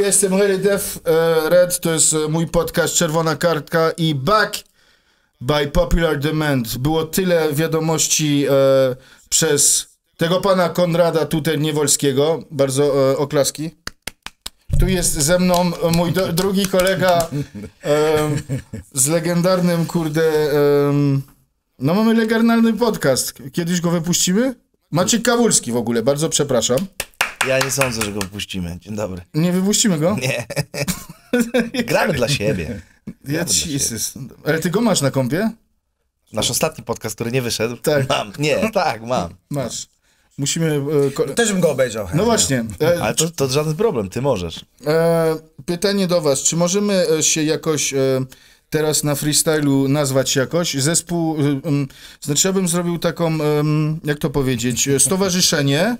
ja jestem Harry Def e, Red, to jest e, mój podcast Czerwona Kartka i Back by Popular Demand. Było tyle wiadomości e, przez tego pana Konrada tutaj Niewolskiego, bardzo e, oklaski. Tu jest ze mną mój do, drugi kolega e, z legendarnym, kurde, e, no mamy legendarny podcast. Kiedyś go wypuścimy? Maciek Kawulski w ogóle, bardzo przepraszam. Ja nie sądzę, że go wypuścimy. Dzień dobry. Nie wypuścimy go? Nie. Gramy dla siebie. Ja Jesus. Ale ty go masz na kąpie? Nasz ostatni podcast, który nie wyszedł. Tak. Mam. Nie, tak, mam. Masz. Musimy. E, Też bym go obejrzał. No właśnie. E, Ale to, to żaden problem, ty możesz. E, pytanie do Was. Czy możemy e, się jakoś e, teraz na freestylu nazwać jakoś? Zespół. E, znaczy, ja bym zrobił taką, jak to powiedzieć, stowarzyszenie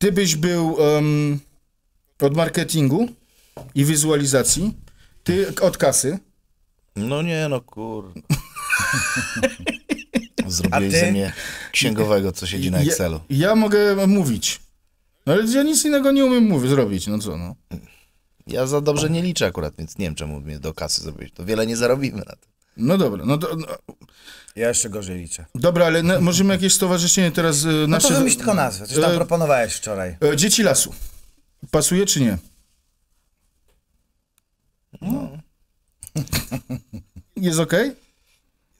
ty byś był um, od marketingu i wizualizacji, ty od kasy. No nie, no kur... Zrobiłeś ze mnie księgowego, co siedzi na Excelu. Ja, ja mogę mówić, no ale ja nic innego nie umiem mówić, zrobić, no co no. Ja za dobrze nie liczę akurat, więc nie wiem, czemu mnie do kasy zrobić. To wiele nie zarobimy na tym. No dobra, no to... No. Ja jeszcze gorzej liczę. Dobra, ale na, możemy jakieś stowarzyszenie teraz... Y, no nasze... No nasze... to wymyśl tylko nazwę, coś tam e... proponowałeś wczoraj. E, Dzieci Lasu. Pasuje czy nie? No. Jest okej? Okay?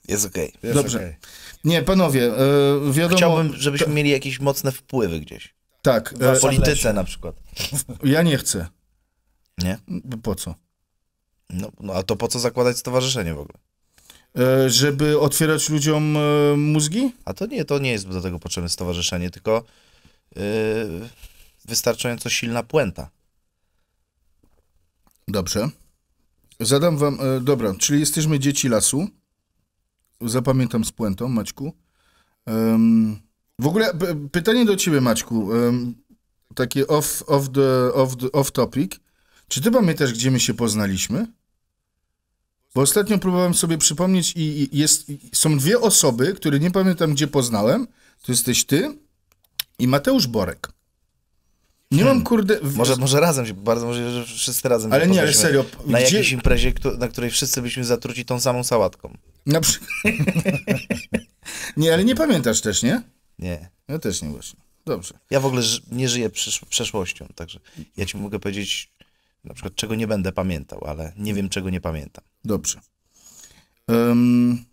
Jest okej. Okay. Dobrze. Okay. Nie, panowie, e, wiadomo... Chciałbym, żebyśmy to... mieli jakieś mocne wpływy gdzieś. Tak. E, w polityce na przykład. Ja nie chcę. Nie? Po co? No, no a to po co zakładać stowarzyszenie w ogóle? E, żeby otwierać ludziom e, mózgi? A to nie, to nie jest do tego potrzebne stowarzyszenie, tylko yy, wystarczająco silna puenta. Dobrze. Zadam wam, yy, dobra, czyli jesteśmy dzieci lasu. Zapamiętam z puentą, Maćku. w ogóle pytanie do ciebie, Maćku. takie off, off, the, off, the, off topic. Czy ty pamiętasz, gdzie my się poznaliśmy? Bo ostatnio próbowałem sobie przypomnieć i, jest, są dwie osoby, które nie pamiętam gdzie poznałem. To jesteś ty i Mateusz Borek. Nie hmm. mam kurde. W... Może, może razem się, bardzo może że wszyscy razem. Ale nie, ale serio. Na gdzie... jakiejś imprezie, na której wszyscy byliśmy zatruci tą samą sałatką. Na przy... nie, ale nie pamiętasz też, nie? Nie. Ja też nie właśnie. Dobrze. Ja w ogóle nie żyję przeszłością, także ja ci mogę powiedzieć na przykład, czego nie będę pamiętał, ale nie wiem, czego nie pamiętam. Dobrze. Um,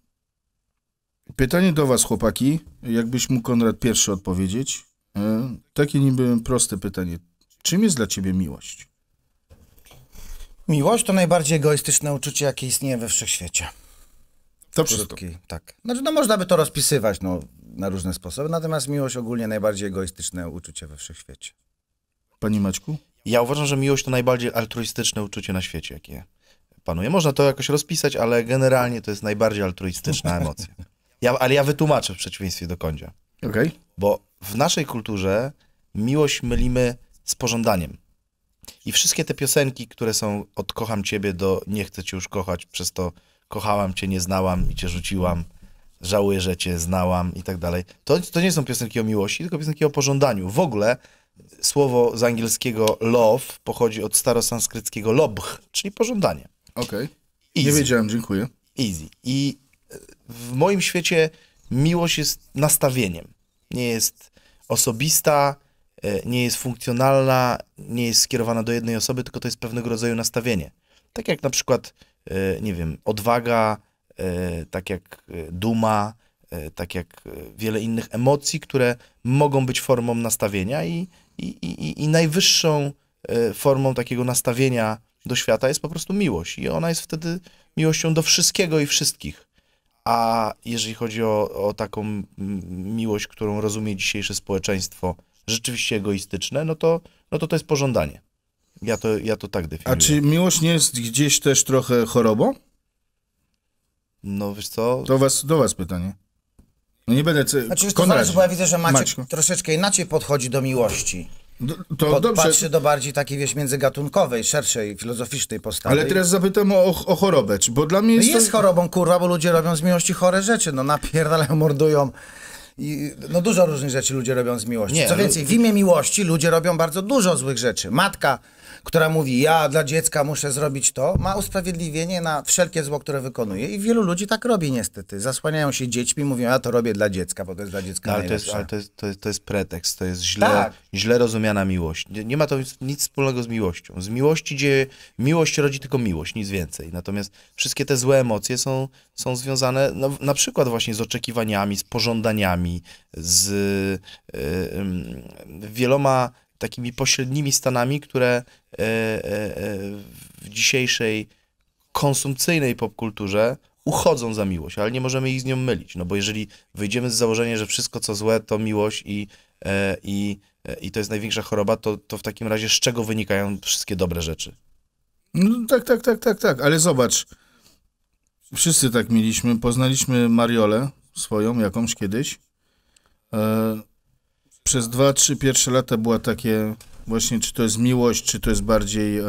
pytanie do Was, chłopaki. Jakbyś mu Konrad pierwszy odpowiedzieć. Um, takie niby proste pytanie. Czym jest dla Ciebie miłość? Miłość to najbardziej egoistyczne uczucie, jakie istnieje we wszechświecie. To wszystko. Tak. Znaczy, no można by to rozpisywać no, na różne sposoby, natomiast miłość ogólnie najbardziej egoistyczne uczucie we wszechświecie. Pani Maćku? Ja uważam, że miłość to najbardziej altruistyczne uczucie na świecie, jakie panuje. Można to jakoś rozpisać, ale generalnie to jest najbardziej altruistyczna emocja. Ja, ale ja wytłumaczę w przeciwieństwie do kądzia. Okay. Bo w naszej kulturze miłość mylimy z pożądaniem. I wszystkie te piosenki, które są od kocham ciebie do nie chcę cię już kochać, przez to kochałam cię, nie znałam i cię rzuciłam, żałuję, że cię znałam i tak dalej. To, to nie są piosenki o miłości, tylko piosenki o pożądaniu. W ogóle słowo z angielskiego love pochodzi od starosanskryckiego lobh, czyli pożądanie. Okej. Okay. Nie wiedziałem, dziękuję. Easy. I e, w moim świecie miłość jest nastawieniem. Nie jest osobista, e, nie jest funkcjonalna, nie jest skierowana do jednej osoby, tylko to jest pewnego rodzaju nastawienie. Tak jak na przykład, e, nie wiem, odwaga, tak jak duma, tak jak wiele innych emocji, które mogą być formą nastawienia i, i, i, i najwyższą formą takiego nastawienia do świata jest po prostu miłość i ona jest wtedy miłością do wszystkiego i wszystkich. A jeżeli chodzi o, o taką miłość, którą rozumie dzisiejsze społeczeństwo rzeczywiście egoistyczne, no to, no to to jest pożądanie. Ja to, ja to tak definiuję. A czy miłość nie jest gdzieś też trochę chorobą? No wiesz co? Do was, do was pytanie. No nie będę... Znaczy, już to zależy, bo ja widzę, że Maciek troszeczkę inaczej podchodzi do miłości. No, to Patrzy do bardziej takiej, wieś, międzygatunkowej, szerszej, filozoficznej postawy. Ale teraz zapytam o, o chorobę, bo dla mnie jest... No jest to... chorobą, kurwa, bo ludzie robią z miłości chore rzeczy, no napierdalają, mordują. I, no dużo różnych rzeczy ludzie robią z miłości. Nie, Co no- więcej, w imię miłości ludzie robią bardzo dużo złych rzeczy. Matka która mówi, ja dla dziecka muszę zrobić to, ma usprawiedliwienie na wszelkie zło, które wykonuje. I wielu ludzi tak robi niestety. Zasłaniają się dziećmi, mówią, ja to robię dla dziecka, bo to jest dla dziecka no, ale, to jest, ale to, jest, to, jest, to jest pretekst, to jest źle, tak. źle rozumiana miłość. Nie, nie, ma to nic wspólnego z miłością. Z miłości dzieje, miłość rodzi tylko miłość, nic więcej. Natomiast wszystkie te złe emocje są, są związane no, na przykład właśnie z oczekiwaniami, z pożądaniami, z yy, wieloma takimi pośrednimi stanami, które e, e, e, w dzisiejszej konsumpcyjnej popkulturze uchodzą za miłość, ale nie możemy ich z nią mylić, no bo jeżeli wyjdziemy z założenia, że wszystko co złe to miłość i, i, i to jest największa choroba, to, to w takim razie z czego wynikają wszystkie dobre rzeczy? No, tak, tak, tak, tak, tak, ale zobacz, wszyscy tak mieliśmy, poznaliśmy Mariolę swoją jakąś kiedyś, przez dwa, trzy pierwsze lata była takie właśnie, czy to jest miłość, czy to jest bardziej, e,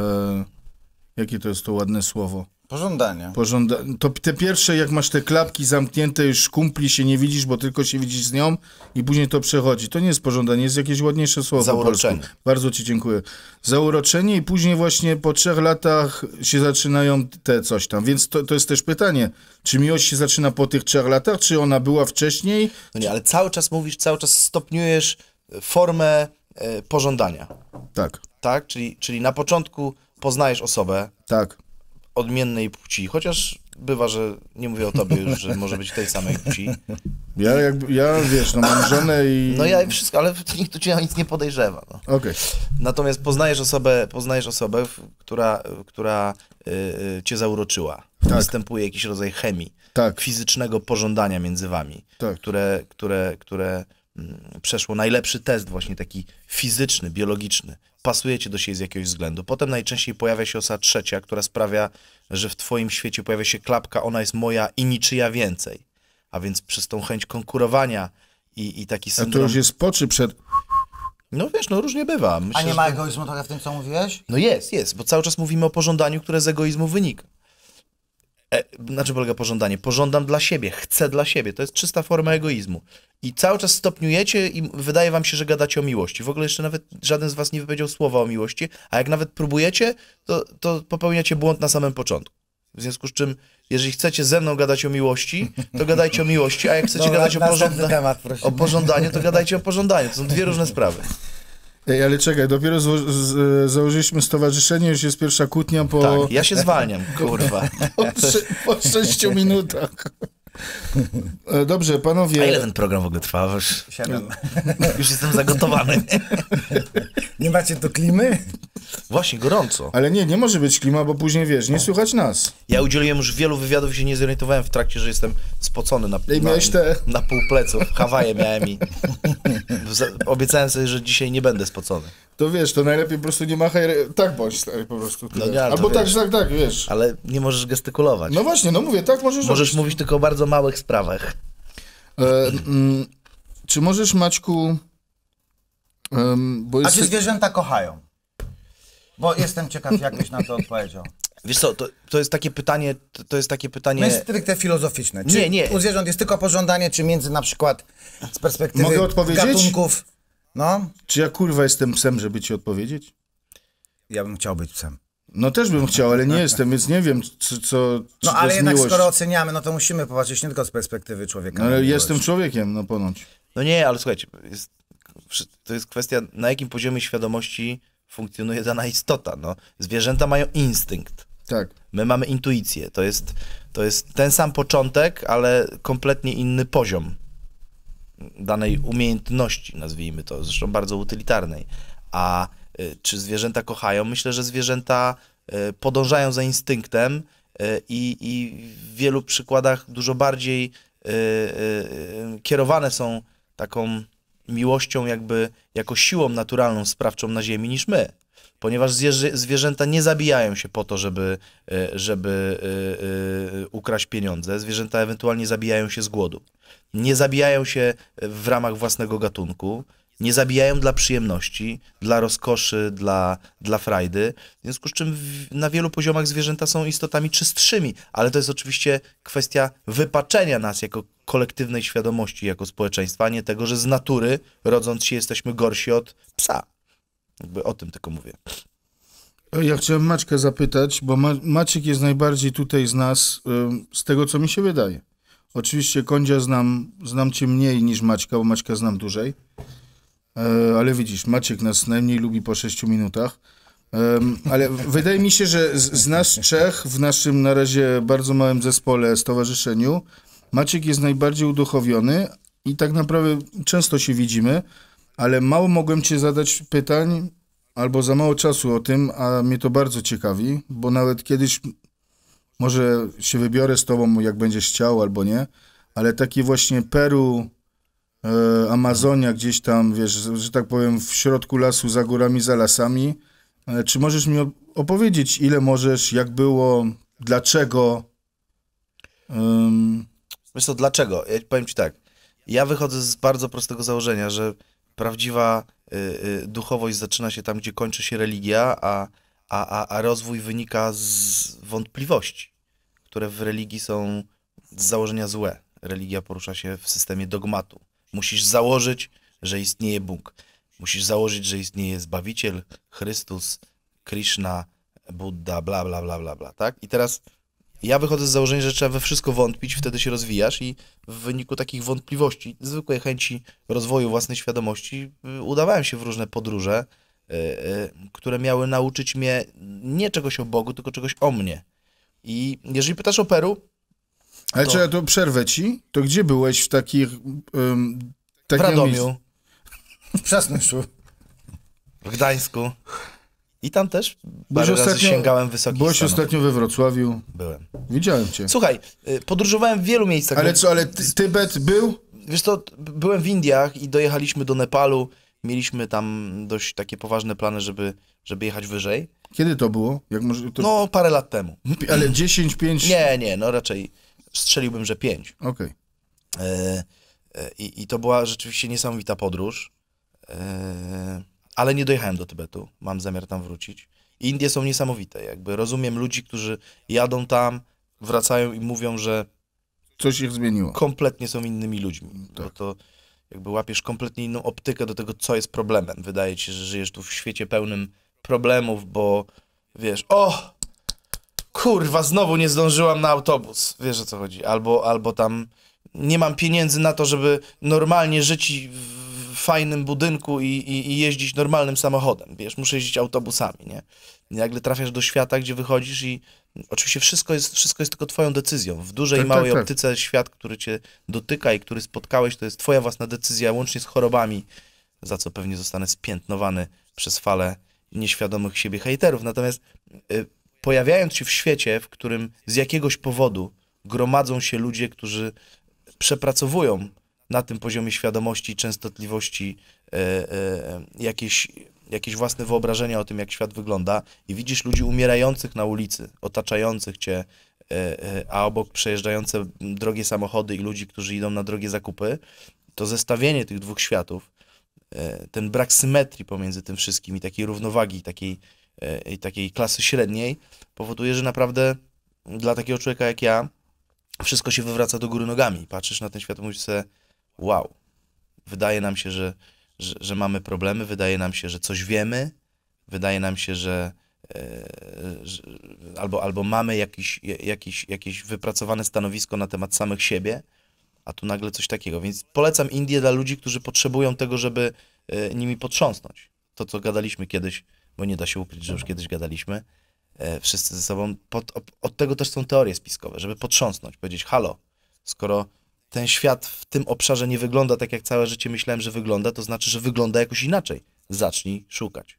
jakie to jest to ładne słowo? Pożądanie. Pożąda to te pierwsze, jak masz te klapki zamknięte, już kumpli się nie widzisz, bo tylko się widzisz z nią i później to przechodzi. To nie jest pożądanie, jest jakieś ładniejsze słowo. Zauroczenie. Polsku. Bardzo ci dziękuję. Zauroczenie i później właśnie po trzech latach się zaczynają te coś tam. Więc to, to jest też pytanie, czy miłość się zaczyna po tych trzech latach, czy ona była wcześniej? No nie, ale cały czas mówisz, cały czas stopniujesz formę e, pożądania. Tak. Tak, czyli, czyli na początku poznajesz osobę. Tak. Odmiennej płci, chociaż bywa, że nie mówię o tobie już, że może być tej samej płci. Ja, jak ja wiesz, no mam żonę i... No ja i wszystko, ale nikt tu cię nic nie podejrzewa. No. Okej. Okay. Natomiast poznajesz osobę, poznajesz osobę, która, która yy, cię zauroczyła. Tak. Występuje jakiś rodzaj chemii. Tak. Fizycznego pożądania między wami. Tak. Które, które, które Mm, przeszło najlepszy test, właśnie taki fizyczny, biologiczny, pasujecie do siebie z jakiegoś względu. Potem najczęściej pojawia się osa trzecia, która sprawia, że w Twoim świecie pojawia się klapka, ona jest moja i niczyja więcej. A więc przez tą chęć konkurowania i, i taki syndrom... A to już jest po przed... No wiesz, no różnie bywa. Myślę, A nie ma tak. egoizmu trochę w tym, co mówiłeś? No jest, jest, bo cały czas mówimy o pożądaniu, które z egoizmu wynika. E, na czym polega pożądanie? Pożądam dla siebie, chcę dla siebie. To jest czysta forma egoizmu. I cały czas stopniujecie i wydaje wam się, że gadacie o miłości. W ogóle jeszcze nawet żaden z was nie wypowiedział słowa o miłości, a jak nawet próbujecie, to, to popełniacie błąd na samym początku. W związku z czym, jeżeli chcecie ze mną gadać o miłości, to gadajcie o miłości, a jak chcecie Dobra, gadać o, pożąda temat, o pożądaniu, to gadajcie o pożądaniu. To są dwie różne sprawy. Ej, ale czekaj, dopiero zło- z- założyliśmy stowarzyszenie, już jest pierwsza kłótnia po... Tak, ja się zwalniam, kurwa. po, po sześciu minutach. E, dobrze, panowie. A ile ten program w ogóle trwa? Już, już jestem zagotowany. Nie macie tu klimy? Właśnie, gorąco. Ale nie, nie może być klima, bo później wiesz, nie no. słychać nas. Ja udzieliłem już wielu wywiadów i się nie zorientowałem w trakcie, że jestem spocony na, I na, te... na pół pleców. Hawaje miałem i obiecałem sobie, że dzisiaj nie będę spocony to wiesz, to najlepiej po prostu nie machaj, tak bądź stary po prostu. No nie, Albo tak, wiesz, tak, tak, wiesz. Ale nie możesz gestykulować. No właśnie, no mówię, tak możesz Możesz robić. mówić tylko o bardzo małych sprawach. E, mm, czy możesz, Maćku... Um, A czy zwierzęta kochają? Bo jestem ciekaw, jakbyś na to odpowiedział. Wiesz co, to, to jest takie pytanie, to, to jest takie pytanie... No jest stricte filozoficzne. Czy nie, nie. u zwierząt jest tylko pożądanie, czy między na przykład z perspektywy Mogę odpowiedzieć? gatunków... No? Czy ja kurwa jestem psem, żeby ci odpowiedzieć? Ja bym chciał być psem. No też bym chciał, ale nie jestem, więc nie wiem, co. co no ale jednak miłość. skoro oceniamy, no to musimy popatrzeć nie tylko z perspektywy człowieka. No, ale jestem człowiekiem, no ponoć. No nie, ale słuchajcie, jest, to jest kwestia, na jakim poziomie świadomości funkcjonuje dana istota. No. Zwierzęta mają instynkt. Tak. My mamy intuicję. To jest, to jest ten sam początek, ale kompletnie inny poziom danej umiejętności, nazwijmy to, zresztą bardzo utylitarnej. A y, czy zwierzęta kochają? Myślę, że zwierzęta y, podążają za instynktem y, i, i w wielu przykładach dużo bardziej kierowane są taką miłością, jakby jako siłą naturalną, sprawczą na Ziemi niż my ponieważ zwierzęta nie zabijają się po to, żeby, e, żeby e, e, ukraść pieniądze. Zwierzęta ewentualnie zabijają się z głodu. Nie zabijają się w ramach własnego gatunku, nie zabijają dla przyjemności, dla rozkoszy, dla, dla frajdy. W związku z czym w, na wielu poziomach zwierzęta są istotami czystszymi, ale to jest oczywiście kwestia wypaczenia nas jako kolektywnej świadomości, jako społeczeństwa, a nie tego, że z natury rodząc się jesteśmy gorsi od psa. Jakby o tym tylko mówię. Ja chciałem Maćka zapytać, bo Maciek jest najbardziej tutaj z nas, z tego co mi się wydaje. Oczywiście Kondzia znam, znam cię mniej niż Maćka, bo Maćka znam dłużej. E, ale widzisz, Maciek nas najmniej lubi po 6 minutach. ale wydaje mi się, że z, z nas trzech w naszym na razie bardzo małym zespole, stowarzyszeniu, Maciek jest najbardziej uduchowiony i tak naprawdę często się widzimy, ale mało mogłem cię zadać pytań albo za mało czasu o tym, a mnie to bardzo ciekawi, bo nawet kiedyś może się wybiorę z Tobą, jak będziesz chciał albo nie, ale taki właśnie Peru, e, Amazonia gdzieś tam, wiesz, że tak powiem, w środku lasu, za górami, za lasami. E, czy możesz mi opowiedzieć, ile możesz, jak było, dlaczego? Um... Wiesz co, dlaczego? Ja powiem Ci tak. Ja wychodzę z bardzo prostego założenia, że prawdziwa y, y, duchowość zaczyna się tam, gdzie kończy się religia, a, a, a, rozwój wynika z wątpliwości, które w religii są z założenia złe. Religia porusza się w systemie dogmatu. Musisz założyć, że istnieje Bóg. Musisz założyć, że istnieje Zbawiciel, Chrystus, Krishna, Buddha, bla, bla, bla, bla, bla, tak? I teraz ja wychodzę z założenia, że trzeba we wszystko wątpić, wtedy się rozwijasz i w wyniku takich wątpliwości, zwykłej chęci rozwoju własnej świadomości, y, udawałem się w różne podróże, y, y, które miały nauczyć mnie nie czegoś o Bogu, tylko czegoś o mnie. I jeżeli pytasz o Peru. Ale to... ja to przerwę ci. To gdzie byłeś w takich. Um, takich w Radomiu. W Przasnyszu. W Gdańsku. I tam też bardzo byłeś sięgałem wysokich Byłeś stanów. ostatnio we Wrocławiu. Byłem. Widziałem cię. Słuchaj, y, podróżowałem w wielu miejscach. Ale no- co, ale ty, Tybet był? Wiesz to, byłem w Indiach i dojechaliśmy do Nepalu. Mieliśmy tam dość takie poważne plany, żeby, żeby jechać wyżej. Kiedy to było? Jak może to... No, parę lat temu. Ale 10, 5? Nie, nie, no raczej strzeliłbym, że 5. Okej. E, e, I, I to była rzeczywiście niesamowita podróż. E, ale nie dojechałem do Tybetu, mam zamiar tam wrócić. Indie są niesamowite, jakby rozumiem ludzi, którzy jadą tam, wracają i mówią, że coś ich zmieniło. Kompletnie są innymi ludźmi, mm, tak. bo to jakby łapiesz kompletnie inną optykę do tego, co jest problemem. Wydaje ci się, że żyjesz tu w świecie pełnym problemów, bo wiesz, o, kurwa, znowu nie zdążyłam na autobus, wiesz o co chodzi, albo, albo tam nie mam pieniędzy na to, żeby normalnie żyć w fajnym budynku i, i, i, jeździć normalnym samochodem, wiesz, muszę jeździć autobusami, nie? Nagle trafiasz do świata, gdzie wychodzisz i oczywiście wszystko jest, wszystko jest tylko twoją decyzją. W dużej i tak, tak, małej tak, tak. optyce świat, który cię dotyka i który spotkałeś, to jest twoja własna decyzja, łącznie z chorobami, za co pewnie zostanę spiętnowany przez falę nieświadomych siebie hejterów. Natomiast y, pojawiając się w świecie, w którym z jakiegoś powodu gromadzą się ludzie, którzy przepracowują na tym poziomie świadomości częstotliwości e, e, e, jakieś, jakieś własne wyobrażenia o tym, jak świat wygląda i widzisz ludzi umierających na ulicy, otaczających cię, a obok przejeżdżające drogie samochody i ludzi, którzy idą na drogie zakupy, to zestawienie tych dwóch światów, ten brak symetrii pomiędzy tym wszystkim i takiej równowagi, takiej, takiej klasy średniej, powoduje, że naprawdę dla takiego człowieka jak ja, wszystko się wywraca do góry nogami. Patrzysz na ten świat, mówisz sobie, wow, wydaje nam się, że, że, że mamy problemy, wydaje nam się, że coś wiemy, wydaje nam się, że, e, albo, albo mamy jakiś, jakiś, jakieś wypracowane stanowisko na temat samych siebie, a tu nagle coś takiego. Więc polecam Indię dla ludzi, którzy potrzebują tego, żeby e, nimi potrząsnąć. To, co gadaliśmy kiedyś, bo nie da się ukryć, że już kiedyś gadaliśmy, e, wszyscy ze sobą. Pod, od tego też są teorie spiskowe, żeby potrząsnąć, powiedzieć halo, skoro ten świat w tym obszarze nie wygląda tak, jak całe życie myślałem, że wygląda, to znaczy, że wygląda jakoś inaczej. Zacznij szukać.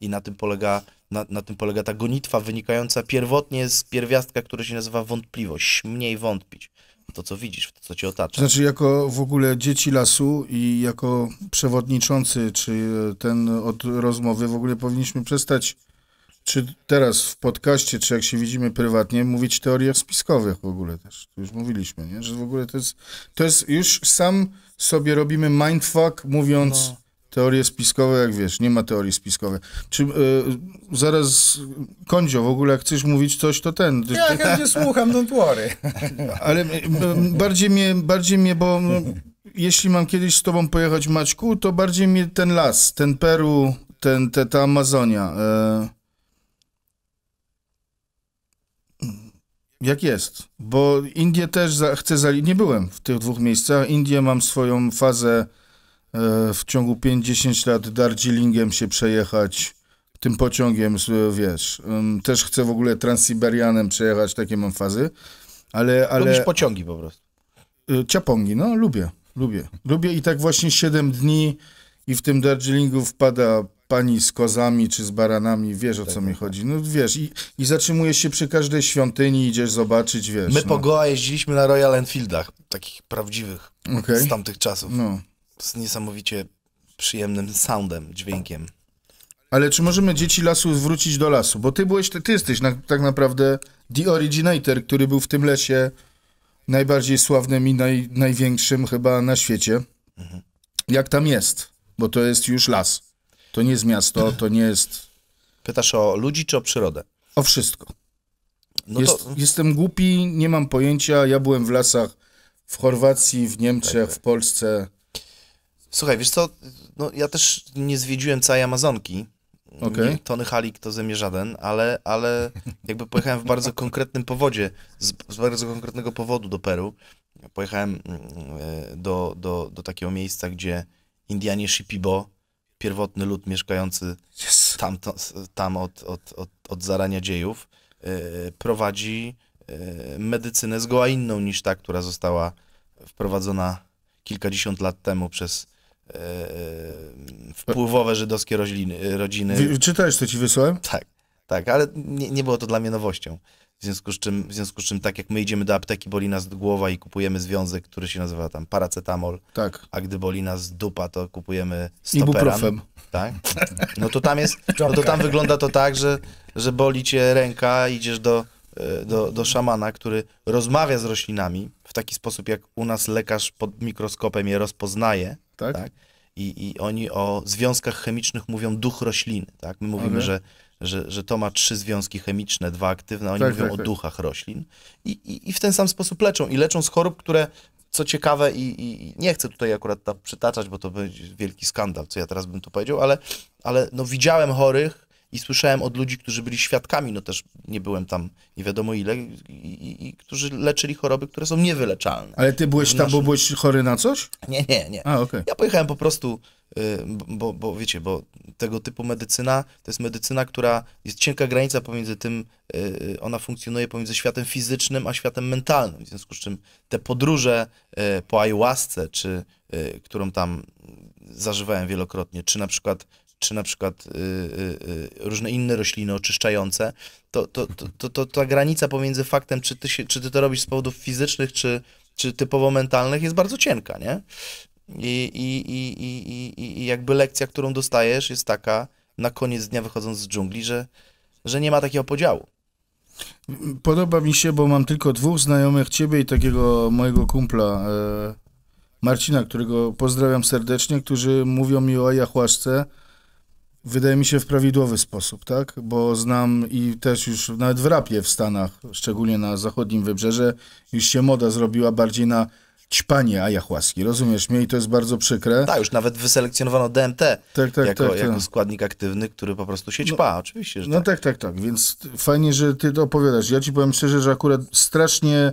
I na tym polega, na, na tym polega ta gonitwa wynikająca pierwotnie z pierwiastka, który się nazywa wątpliwość. Mniej wątpić w to, co widzisz, w to, co cię otacza. Znaczy, jako w ogóle dzieci lasu i jako przewodniczący, czy ten od rozmowy, w ogóle powinniśmy przestać czy teraz w podcaście, czy jak się widzimy prywatnie, mówić o teoriach spiskowych w ogóle też. To już mówiliśmy, nie? że w ogóle to jest, to jest już sam sobie robimy mindfuck mówiąc no. teorie spiskowe, jak wiesz, nie ma teorii spiskowej. Czy e, zaraz, Kondzio, w ogóle jak chcesz mówić coś, to ten. Ja chętnie słucham, no worry. Ale e, bardziej mnie, bardziej mnie, bo jeśli mam kiedyś z tobą pojechać, Maćku, to bardziej mnie ten las, ten Peru, ten, te, ta Amazonia... E, jak jest, bo Indie też za, chcę zaliczyć, nie byłem w tych dwóch miejscach, Indie mam swoją fazę e, w ciągu 50 lat Darjeelingiem się przejechać, tym pociągiem, wiesz, też chcę w ogóle Transiberianem przejechać, takie mam fazy, ale... ale... Lubisz pociągi po prostu? E, ciapongi, no lubię, lubię, lubię i tak właśnie 7 dni i w tym Darjeelingu wpada pani z kozami czy z baranami, wiesz o tak, co tak. mi tak. chodzi. No wiesz, i, i zatrzymujesz się przy każdej świątyni, idziesz zobaczyć, wiesz. My no. po Goa jeździliśmy na Royal Enfieldach, takich prawdziwych okay. z tamtych czasów. No. Z niesamowicie przyjemnym soundem, dźwiękiem. Ale czy możemy dzieci lasu wrócić do lasu? Bo ty byłeś, ty jesteś na, tak naprawdę the originator, który był w tym lesie najbardziej sławnym i naj, największym chyba na świecie. Mhm. Jak tam jest? Bo to jest już las. To nie jest miasto, to nie jest... Pytasz o ludzi czy o przyrodę? O wszystko. No jest, to... Jestem głupi, nie mam pojęcia. Ja byłem w lasach w Chorwacji, w Niemczech, tak, w Polsce. Słuchaj, wiesz co, no, ja też nie zwiedziłem całej Amazonki. Okay. Nie, Tony Halik to ze mnie żaden, ale, ale jakby pojechałem w bardzo konkretnym powodzie, z, z bardzo konkretnego powodu do Peru. Pojechałem mm, e, do, do, do takiego miejsca, gdzie Indianie Shipibo pierwotny lud mieszkający yes. tam, to, tam od, od, od, od zarania dziejów, e, prowadzi e, medycynę zgoła inną niż ta, która została wprowadzona kilkadziesiąt lat temu przez e, wpływowe żydowskie rodziny. rodziny. Czytałeś, co ci wysłałem? Tak, tak, ale nie, nie było to dla mnie nowością. W związku, z czym, w związku z czym, tak jak my idziemy do apteki, boli nas głowa i kupujemy związek, który się nazywa tam paracetamol. Tak. A gdy boli nas dupa, to kupujemy stoperan. Ibuprofem. Tak? No to tam jest, no to tam wygląda to tak, że, że boli cię ręka, idziesz do, e, do, do szamana, który rozmawia z roślinami w taki sposób, jak u nas lekarz pod mikroskopem je rozpoznaje. Tak. tak? I, I oni o związkach chemicznych mówią duch rośliny, tak? My mówimy, że że, że to ma trzy związki chemiczne, dwa aktywne, oni tak, mówią tak, tak. o duchach roślin I, i, i w ten sam sposób leczą i leczą z chorób, które co ciekawe i, i nie chcę tutaj akurat przytaczać, bo to będzie wielki skandal, co ja teraz bym tu powiedział, ale, ale no widziałem chorych, i słyszałem od ludzi, którzy byli świadkami, no też nie byłem tam nie wiadomo ile, i, i, i którzy leczyli choroby, które są niewyleczalne. Ale ty byłeś tam, naszym... bo byłeś chory na coś? Nie, nie, nie. A, okay. Ja pojechałem po prostu, y, bo, bo wiecie, bo tego typu medycyna to jest medycyna, która jest cienka granica pomiędzy tym, y, y, ona funkcjonuje pomiędzy światem fizycznym a światem mentalnym. W związku z czym te podróże po ayahuasce, czy którą tam zażywałem wielokrotnie, czy na przykład czy na przykład y, y, y, różne inne rośliny oczyszczające, to, to, to, to, ta granica pomiędzy faktem, czy ty, się, czy ty to robisz z powodów fizycznych, czy, czy typowo mentalnych, jest bardzo cienka, nie? I, i, i, i, I jakby lekcja, którą dostajesz, jest taka na koniec dnia wychodząc z dżungli, że, że nie ma takiego podziału. Podoba mi się, bo mam tylko dwóch znajomych, ciebie i takiego mojego kumpla e, Marcina, którego pozdrawiam serdecznie, którzy mówią mi o ayahuasce wydaje mi się, w prawidłowy sposób, tak? Bo znam i też już nawet w rapie w Stanach, szczególnie na zachodnim wybrzeże, już się moda zrobiła bardziej na ćpanie ajahuaski, rozumiesz mnie? I to jest bardzo przykre. Tak, już nawet wyselekcjonowano DMT tak, tak, jako, tak, jako tak. składnik aktywny, który po prostu się no, ćpa, no, oczywiście, tak. No tak, tak, tak, więc fajnie, że ty to opowiadasz. Ja ci powiem szczerze, że akurat strasznie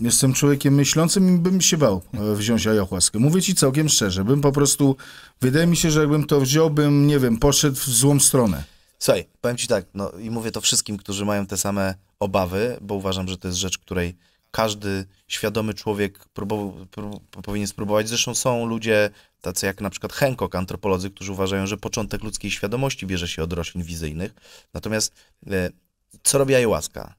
jestem człowiekiem myślącym i bym się bał e, wziąć ajochłaskę. Mówię ci całkiem szczerze, bym po prostu, wydaje mi się, że jakbym to wziął, bym, nie wiem, poszedł w złą stronę. Słuchaj, powiem ci tak, no i mówię to wszystkim, którzy mają te same obawy, bo uważam, że to jest rzecz, której każdy świadomy człowiek próbował, prób, powinien spróbować. Zresztą są ludzie, tacy jak na przykład Henkok, antropolodzy, którzy uważają, że początek ludzkiej świadomości bierze się od roślin wizyjnych. Natomiast e, co robi ajochłaska?